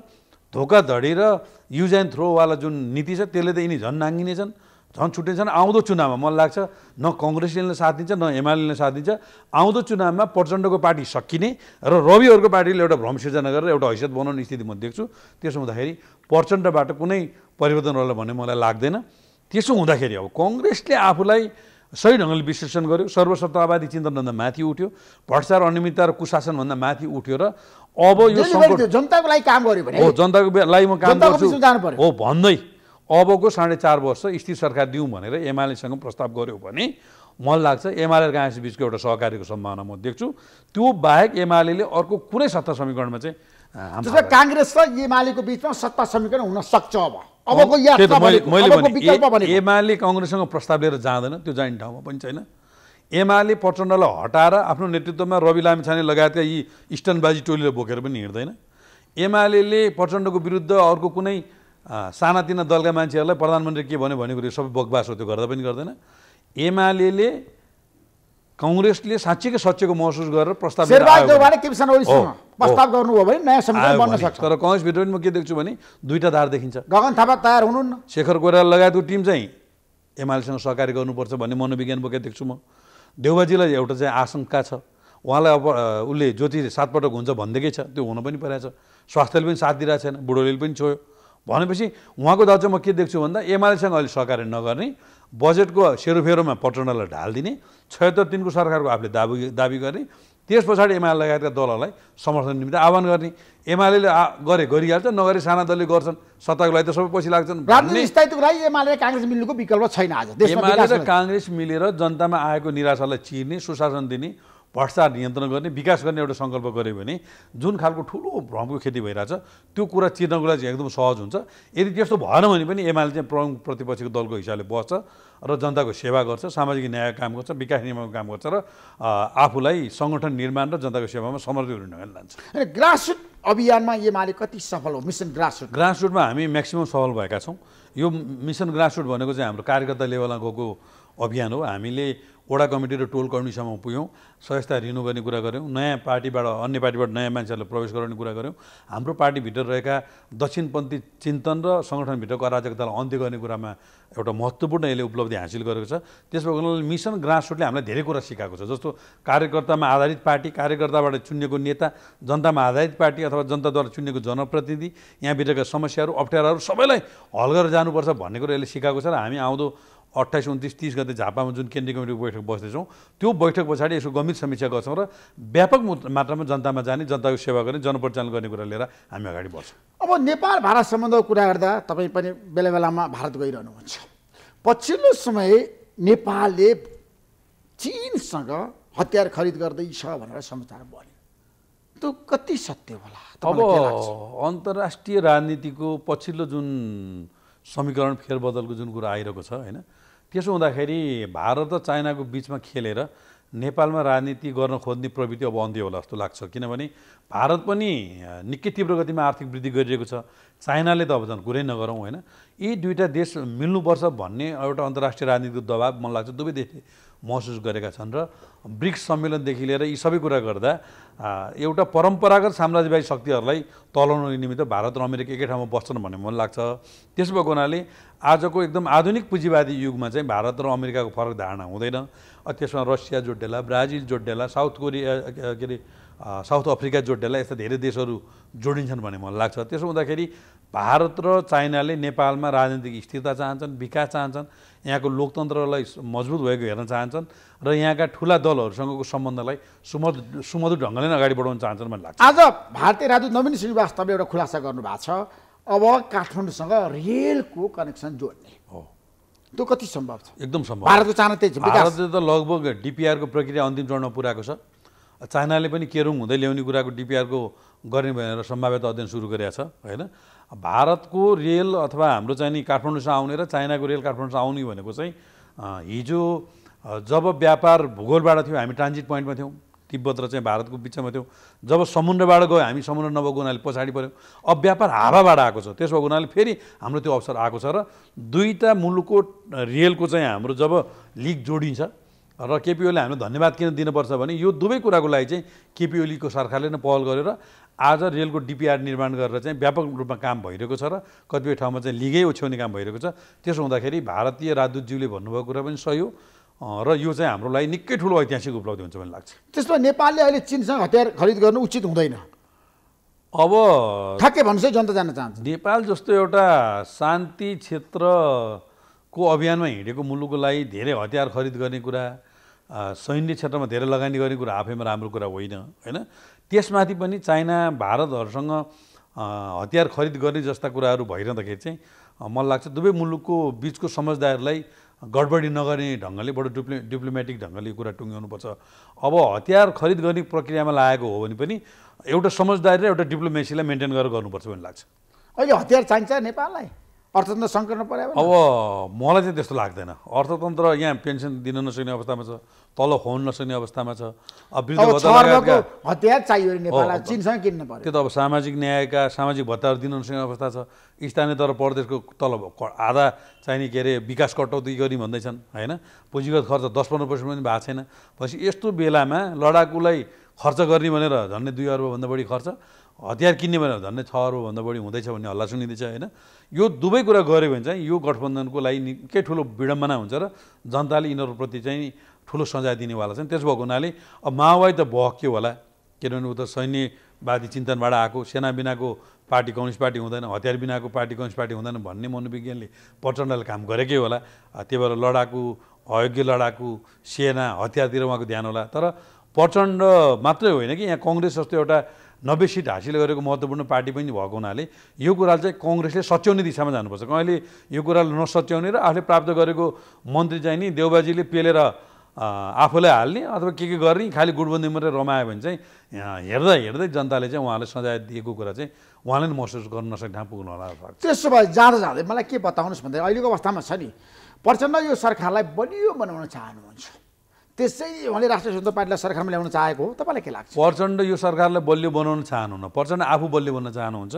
धोकाधडी र युज एन्ड थ्रोवाला जुन नीति छ त्यसले त यिनी झन् नाङ्गिनेछन् झन् छुट्टिन्छ आउँदो चुनावमा मलाई लाग्छ न कङ्ग्रेसले साथ दिन्छ न एमाले साथ दिन्छ आउँदो चुनावमा प्रचण्डको पार्टी सकिने र रविहरूको पार्टीले एउटा भ्रम सिर्जना गरेर एउटा हैसियत बनाउने स्थिति म देख्छु त्यसो हुँदाखेरि प्रचण्डबाट कुनै परिवर्तन होला भन्ने मलाई लाग्दैन त्यसो हुँदाखेरि अब कङ्ग्रेसले आफूलाई सही ढङ्गले विश्लेषण गर्यो सर्वसत्तावादी चिन्तनभन्दा माथि उठ्यो भ्रष्टाचार अनियमितता र कुशासनभन्दा माथि उठ्यो र अब यो जनताको लागि काम गर्यो भने हो जनताको लागि म काम गर्छु हो भन्दै अबको साढे चार वर्ष स्थिर सरकार दिउँ भनेर एमालेसँग प्रस्ताव गऱ्यो भने मलाई लाग्छ एमाले र काङ्ग्रेस बिचको एउटा सहकारीको सम्भावना म देख्छु त्यो बाहेक एमाले अर्को कुनै सत्ता समीकरणमा चाहिँ काङ्ग्रेस र एमालेको बिचमा सत्ता समीकरण हुन सक्छ अब अबको मैले एमाले कङ्ग्रेससँग प्रस्ताव लिएर जाँदैन त्यो जाने ठाउँमा पनि छैन एमाले प्रचण्डलाई हटाएर आफ्नो नेतृत्वमा रवि लामिछाने लगायतका यी इस्टर्नबाजी टोलीले बोकेर पनि हिँड्दैन एमाले प्रचण्डको विरुद्ध अर्को कुनै सानातिना दलका मान्छेहरूलाई प्रधानमन्त्री के भन्यो भनेको सबै बकवास हो त्यो गर्दा पनि गर्दैन एमाले कङ्ग्रेसले साँच्चीकै सचेको महसुस गरेर प्रस्ताव प्रस्ताव गर्नुभयो भने नयाँ संविधान बन्न सक्छ तर कङ्ग्रेसभित्र पनि म के देख्छु भने दुईवटा धार देखिन्छ गगन थापा तयार हुनुहुन्न शेखर कोइराला लगायतको टिम चाहिँ एमालेसँग सहकार्य गर्नुपर्छ भन्ने मनोविज्ञान बोकेको देख्छु म देउबाजीलाई एउटा चाहिँ आशंका छ उहाँलाई अब उसले ज्योति सातपटक हुन्छ भनेदेखि छ त्यो हुन पनि परेको छ स्वास्थ्यले पनि साथ दिइरहेको छैन बुढोले पनि छोयो भनेपछि उहाँको दाजु म के देख्छु भन्दा एमालेसँग अहिले सहकार्य नगर्ने बजेटको सेरोफेरोमा पटनालाई ढालिदिने छयत्तर तिनको सरकारको आफूले दाबी दाबी गर्ने त्यस पछाडि एमाले लगायतका दलहरूलाई समर्थन निम्ति आह्वान गर्ने एमाले गरे गरिहाल्छ नगरे साना दलले गर्छन् सत्ताको लागि त सबै पछि लाग्छन् एमाले र काङ्ग्रेस मिलेर जनतामा आएको निराशालाई चिर्ने सुशासन दिने भ्रष्टाचार नियन्त्रण गर्ने विकास गर्ने एउटा सङ्कल्प गऱ्यो भने जुन खालको ठुलो भ्रमको खेती भइरहेछ त्यो कुरा चिर्नको लागि एकदम सहज हुन्छ यदि त्यस्तो भएन भने पनि एमाले चाहिँ प्रमुख प्रतिपक्षको दलको हिसाबले बस्छ र जनताको सेवा गर्छ सामाजिक न्यायको काम गर्छ विकास निर्माणको काम गर्छ र आफूलाई सङ्गठन निर्माण र जनताको सेवामा समर्पित हुने ढङ्गले लान्छ ग्रासरुट अभियानमा एमाले कति सफल हो मिसन ग्रासरुट ग्रासरुटमा हामी म्याक्सिमम् सफल भएका छौँ यो मिसन ग्रासरुट भनेको चाहिँ हाम्रो कार्यकर्ता लेभलमा गएको अभियान हो हामीले वडा कमिटी र टोल कमिटीसम्म पुग्यौँ संस्था रिनु गर्ने कुरा गऱ्यौँ नयाँ पार्टीबाट अन्य पार्टीबाट नयाँ मान्छेहरूलाई प्रवेश गराउने कुरा गऱ्यौँ हाम्रो पार्टीभित्र रहेका दक्षिणपन्थी चिन्तन र सङ्गठनभित्रको अराजकतालाई अन्त्य गर्ने कुरामा एउटा महत्त्वपूर्ण यसले उपलब्धि हासिल गरेको छ त्यस भएको मिसन ग्रासरुटले हामीलाई धेरै कुरा सिकाएको छ जस्तो कार्यकर्तामा आधारित पार्टी कार्यकर्ताबाट चुनिएको नेता जनतामा आधारित पार्टी अथवा जनताद्वारा चुनिएको जनप्रतिनिधि यहाँभित्रका समस्याहरू अप्ठ्याराहरू सबैलाई हल गरेर जानुपर्छ भन्ने कुरो यसले सिकाएको छ र हामी आउँदो अट्ठाइस उन्तिस तिस गते झापामा जुन केन्द्रीय कमिटीको बैठक बस्दैछौँ त्यो बैठक पछाडि यसको गम्भीर समीक्षा गर्छौँ र व्यापक मात्रामा जनतामा जाने जनताको सेवा गर्ने जनपरिचालन गर्ने कुरा लिएर हामी अगाडि बढ्छौँ अब नेपाल भारत सम्बन्धको कुरा गर्दा तपाईँ पनि बेला बेलामा भारत गइरहनुहुन्छ पछिल्लो समय नेपालले चिनसँग हतियार खरिद गर्दैछ भनेर समाचार बन्यो त्यो कति सत्य होला अब अन्तर्राष्ट्रिय राजनीतिको पछिल्लो जुन समीकरण फेरबदलको जुन कुरा आइरहेको छ होइन त्यसो हुँदाखेरि भारत र चाइनाको बिचमा खेलेर नेपालमा राजनीति गर्न खोज्ने प्रवृत्ति अब अन्त्य होला जस्तो लाग्छ किनभने भारत पनि निकै तीव्र गतिमा आर्थिक वृद्धि गरिरहेको छ चाइनाले त अब झन् कुरै नगरौँ होइन यी दुईवटा देश मिल्नुपर्छ भन्ने एउटा अन्तर्राष्ट्रिय राजनीतिको दबाब मलाई लाग्छ दुवै देशले महसुस गरेका छन् र ब्रिक्स सम्मेलनदेखि लिएर यी सबै कुरा गर्दा एउटा परम्परागत साम्राज्यवादी शक्तिहरूलाई तलाउनको निमित्त भारत र अमेरिका एकै ठाउँमा बस्छन् भन्ने मन लाग्छ त्यसो भएको हुनाले आजको एकदम आधुनिक पुँजीवादी युगमा चाहिँ भारत र अमेरिकाको फरक धारणा हुँदैन त्यसमा रसिया जोडेला ब्राजिल जोडेला साउथ कोरिया के अरे साउथ अफ्रिका जोडेला यस्ता धेरै देशहरू जोडिन्छन् भन्ने मलाई लाग्छ त्यसो हुँदाखेरि भारत र चाइनाले नेपालमा राजनीतिक स्थिरता चाहन्छन् विकास चाहन्छन् यहाँको लोकतन्त्रलाई मजबुत भएको हेर्न चाहन्छन् र यहाँका ठुला दलहरूसँगको सम्बन्धलाई सुमध सुमधुर ढङ्गले नै अगाडि बढाउन चाहन्छन् भन्ने लाग्छ आज भारतीय राजु नवीन श्रीवास्तवले एउटा खुलासा गर्नुभएको छ अब काठमाडौँसँग रेलको कनेक्सन जोड्ने हो त्यो कति सम्भव छ एकदम सम्भव भारतको चाहना त्यही छ भारतले त लगभग डिपिआरको प्रक्रिया अन्तिम चरणमा पुऱ्याएको छ चाइनाले पनि केरुङ हुँदै ल्याउने कुराको डिपिआरको गर्ने भनेर सम्भाव्यता अध्ययन सुरु गरेको छ होइन भारतको रेल अथवा हाम्रो चाहिँ नि काठमाडौँसँग आउने र चाइनाको रेल काठमाडौँसँग आउने भनेको चाहिँ हिजो जब व्यापार भूगोलबाट थियो हामी ट्रान्जिट पोइन्टमा थियौँ तिब्बत र चाहिँ भारतको बिचमा थियौँ जब समुद्रबाट गयो हामी समुद्र नभएको हुनाले पछाडि पऱ्यौँ अब व्यापार हावाबाट आएको छ त्यसो भएको हुनाले फेरि हाम्रो त्यो अवसर आएको छ र दुईवटा मुलुकको रेलको चाहिँ हाम्रो जब लिक जोडिन्छ र केपिओले हामीले धन्यवाद किन दिनुपर्छ भने यो दुवै कुराको लागि चाहिँ केपिओलीको सरकारले नै पहल गरेर आज रेलको डिपिआर निर्माण गरेर चाहिँ व्यापक रूपमा काम भइरहेको छ र कतिपय ठाउँमा चाहिँ लिगै ओछ्याउने काम भइरहेको छ त्यसो हुँदाखेरि भारतीय राजदूतज्यूले भन्नुभएको कुरा पनि सही हो र यो चाहिँ हाम्रो लागि निकै ठुलो ऐतिहासिक उपलब्धि हुन्छ भन्ने लाग्छ त्यसमा नेपालले अहिले चिनसँग हतियार खरिद गर्नु उचित हुँदैन अब ठ्याक्कै भन्नुहोस् है जनता जान चाहन्छ नेपाल जस्तो एउटा शान्ति क्षेत्र को अभियानमा हिँडेको मुलुकको लागि धेरै हतियार खरिद गर्ने कुरा सैन्य क्षेत्रमा धेरै लगानी गर्ने कुरा आफैमा राम्रो कुरा होइन होइन त्यसमाथि पनि चाइना भारतहरूसँग हतियार खरिद गर्ने जस्ता कुराहरू भइरहँदाखेरि चाहिँ मलाई लाग्छ दुवै मुलुकको बिचको समझदारलाई गडबडी नगर्ने ढङ्गले बडो डिप्लो डिप्लोमेटिक ढङ्गले कुरा टुङ्ग्याउनुपर्छ अब हतियार खरिद गर्ने प्रक्रियामा लागेको हो भने पनि एउटा समझदारी र एउटा डिप्लोमेसीलाई मेन्टेन गरेर गर्नुपर्छ भन्ने लाग्छ अहिले हतियार चाहिन्छ नेपाललाई अर्थतन्त्र सङ्कटमा पर्यो अब मलाई चाहिँ त्यस्तो लाग्दैन अर्थतन्त्र यहाँ पेन्सन दिन नसक्ने अवस्थामा छ तल खुवाउन नसक्ने अवस्थामा छ अब हतियार चाहियो नेपाललाई चिनसँग किन्न पर्यो त्यो त अब सामाजिक न्यायका सामाजिक भत्ताहरू दिन नसक्ने अवस्था छ स्थानीय तर प्रदेशको तल आधा चाहिने के अरे विकास कटौती गरी भन्दैछन् होइन पुँजीगत खर्च दस पन्ध्र पर्सेन्ट पनि भएको छैन पछि यस्तो बेलामा लडाकुलाई खर्च गर्ने भनेर झन्डै दुई अर्बभन्दा बढी खर्च हतियार किन्ने भनेर झन्डै छ अरूभन्दा बढी हुँदैछ भन्ने हल्ला सुनिँदैछ होइन यो दुवै कुरा गऱ्यो भने चाहिँ यो गठबन्धनको लागि निकै ठुलो विडम्बना हुन्छ र जनताले यिनीहरूप्रति चाहिँ ठुलो सजाय दिनेवाला छन् त्यस भएको हुनाले अब माओवादी त भक्यो होला किनभने ऊ त सैन्यवादी चिन्तनबाट आएको सेना बिनाको पार्टी कम्युनिस्ट पार्टी हुँदैन हतियार बिनाको पार्टी कम्युनिस्ट पार्टी हुँदैन भन्ने मनोविज्ञानले प्रचण्डले काम गरेकै होला त्यही भएर लडाकु अयोग्य लडाकु सेना हतियारतिर उहाँको ध्यान होला तर प्रचण्ड मात्रै होइन कि यहाँ कङ्ग्रेस जस्तो एउटा नब्बे सिट हासिल गरेको महत्त्वपूर्ण पार्टी पनि भएको हुनाले यो कुरा चाहिँ कङ्ग्रेसले सच्याउने दिशामा जानुपर्छ कहिले यो कुरालाई नसच्याउने र आफूले प्राप्त गरेको मन्त्री चाहिँ नि देउबाजीले पेलेर आफूलाई हाल्ने अथवा के के गर्ने खालि गुटबन्दी मात्रै रमायो भने चाहिँ हेर्दा हेर्दै जनताले चाहिँ उहाँलाई सजाय दिएको कुरा चाहिँ उहाँले पनि महसुस गर्न नसक्ने ठाउँ पुग्नु होला त्यसो भए जाँदा जाँदै मलाई के बताउनुहोस् भन्दा अहिलेको अवस्थामा छ नि प्रचण्ड यो सरकारलाई बलियो बनाउन चाहनुहुन्छ त्यसै उहाँले राष्ट्रिय स्वतन्त्र पार्टीलाई सरकारमा ल्याउन चाहेको हो तपाईँलाई के लाग्छ प्रचण्ड यो सरकारलाई बलियो बनाउन चाहनुहुन्न प्रचण्ड आफू बलियो बन्न चाहनुहुन्छ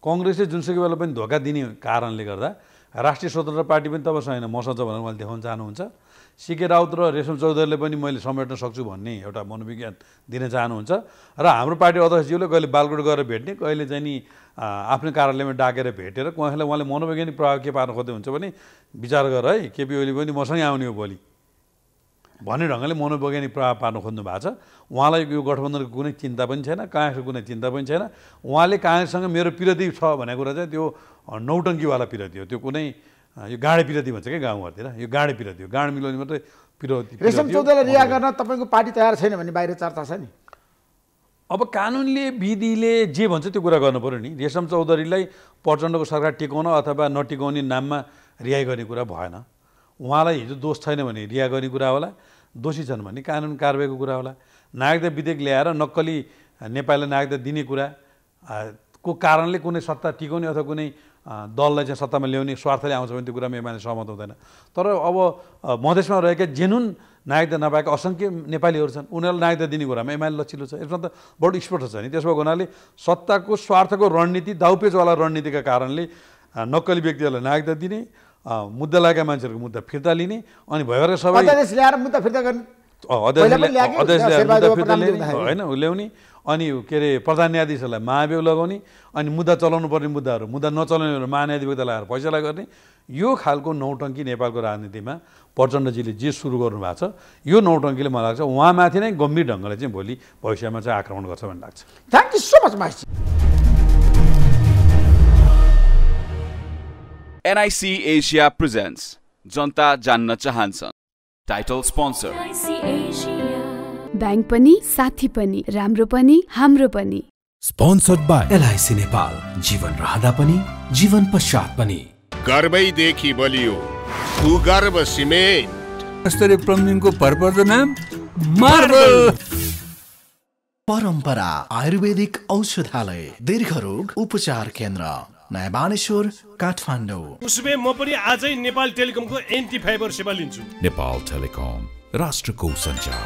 कङ्ग्रेसले जुनसुकै बेला पनि धोका दिने कारणले गर्दा राष्ट्रिय स्वतन्त्र पार्टी पनि तपाईँसँग होइन मसँग भनेर उहाँले देखाउन चाहनुहुन्छ सिके राउत र रेशम चौधरीले पनि मैले समेट्न सक्छु भन्ने एउटा मनोविज्ञान दिन चाहनुहुन्छ र हाम्रो पार्टी अध्यक्षज्यूले कहिले बालकोट गएर भेट्ने कहिले चाहिँ नि आफ्नो कार्यालयमा डाकेर भेटेर कसैलाई उहाँले मनोवैज्ञानिक प्रभाव के पार्न खोज्दै हुन्छ भने विचार गर है केपी ओली पनि मसँगै आउने हो भोलि भन्ने ढङ्गले मनोवैज्ञानिक प्रभाव पार्नु खोज्नु भएको छ उहाँलाई यो गठबन्धनको कुनै चिन्ता पनि छैन काङ्ग्रेसको कुनै चिन्ता पनि छैन उहाँले काङ्ग्रेससँग मेरो पिरती छ भन्ने कुरा चाहिँ त्यो नौटङ्कीवाला पिरती हो त्यो कुनै यो गाडे पिरती भन्छ क्या गाउँघरतिर यो गाडे पिरती हो गाँड मिलाउने मात्रै पिरती रेशम चौधरीलाई रिहा गर्न तपाईँको पार्टी तयार छैन भने बाहिर चर्चा छ नि अब कानुनले विधिले जे भन्छ त्यो कुरा गर्नु पऱ्यो नि रेशम चौधरीलाई प्रचण्डको सरकार टिकाउन अथवा नटिकाउने नाममा रिहाइ गर्ने कुरा भएन उहाँलाई हिजो दोष छैन भने रिया गर्ने कुरा होला दोषी छन् भने कानुन कारवाहीको कुरा होला नागरिकता विधेयक ल्याएर नक्कली नेपाललाई नागरिकता दिने कुरा को कारणले कुनै सत्ता टिकाउने अथवा कुनै दललाई चाहिँ सत्तामा ल्याउने स्वार्थले आउँछ भने त्यो कुरामा यो मान्छे सहमत हुँदैन तर अब मधेसमा रहेका जेनुन नागरिकता नपाएका असङ्ख्य नेपालीहरू छन् उनीहरूलाई नागरिकता दिने कुरामा एमाले लचिलो छ यसमा त बडो स्पष्ट छ नि त्यसो भएको हुनाले सत्ताको स्वार्थको रणनीति दाउपेचवाला रणनीतिका कारणले नक्कली व्यक्तिहरूलाई नागरिकता दिने मुद्दा लागेका मान्छेहरूको मुद्दा फिर्ता लिने अनि भएर सबै ल्याएर मुद्दा फिर्ता गर्ने होइन ल्याउने अनि के अरे प्रधान न्यायाधीशहरूलाई महाभियोग लगाउने अनि मुद्दा चलाउनु पर्ने मुद्दाहरू मुद्दा नचलाउने महान्यायाधिपति लगाएर फैसला गर्ने यो खालको नौटङ्की नेपालको राजनीतिमा प्रचण्डजीले जे सुरु गर्नुभएको छ यो नौटङ्कीले मलाई लाग्छ उहाँमाथि नै गम्भीर ढङ्गले चाहिँ भोलि भविष्यमा चाहिँ आक्रमण गर्छ भन्ने लाग्छ थ्याङ्क यू सो मच माइस एनआइसी एसिया प्रेजेन्ट्स जनता जान्न टाइटल स्पोन्सर ब्याङ्क पनि साथी पनि राम्रो पनि हाम्रो पनि स्पोन्सर्ड बाई एलआइसी नेपाल जीवन रहँदा पनि जीवन पश्चात पनि गर्वैदेखि बलियो भूगर्भ सिमेन्ट स्तरीय प्लम्बिङको भरपर्दो नाम मार्बल परम्परा आयुर्वेदिक औषधालय दीर्घ रोग उपचार केन्द्र नयाँ बानेश्वर काठमाडौँ उसो म पनि आजै नेपाल टेलिकमको एन्टी फाइबर सेवा लिन्छु नेपाल टेलिकम राष्ट्रको सञ्चार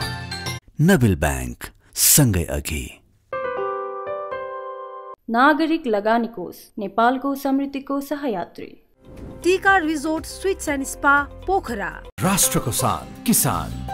नबिल ब्याङ्क सँगै अघि नागरिक लगानी कोष नेपालको समृद्धिको सहयात्री Tika resort suites and spa Pokhara राष्ट्रको शान किसान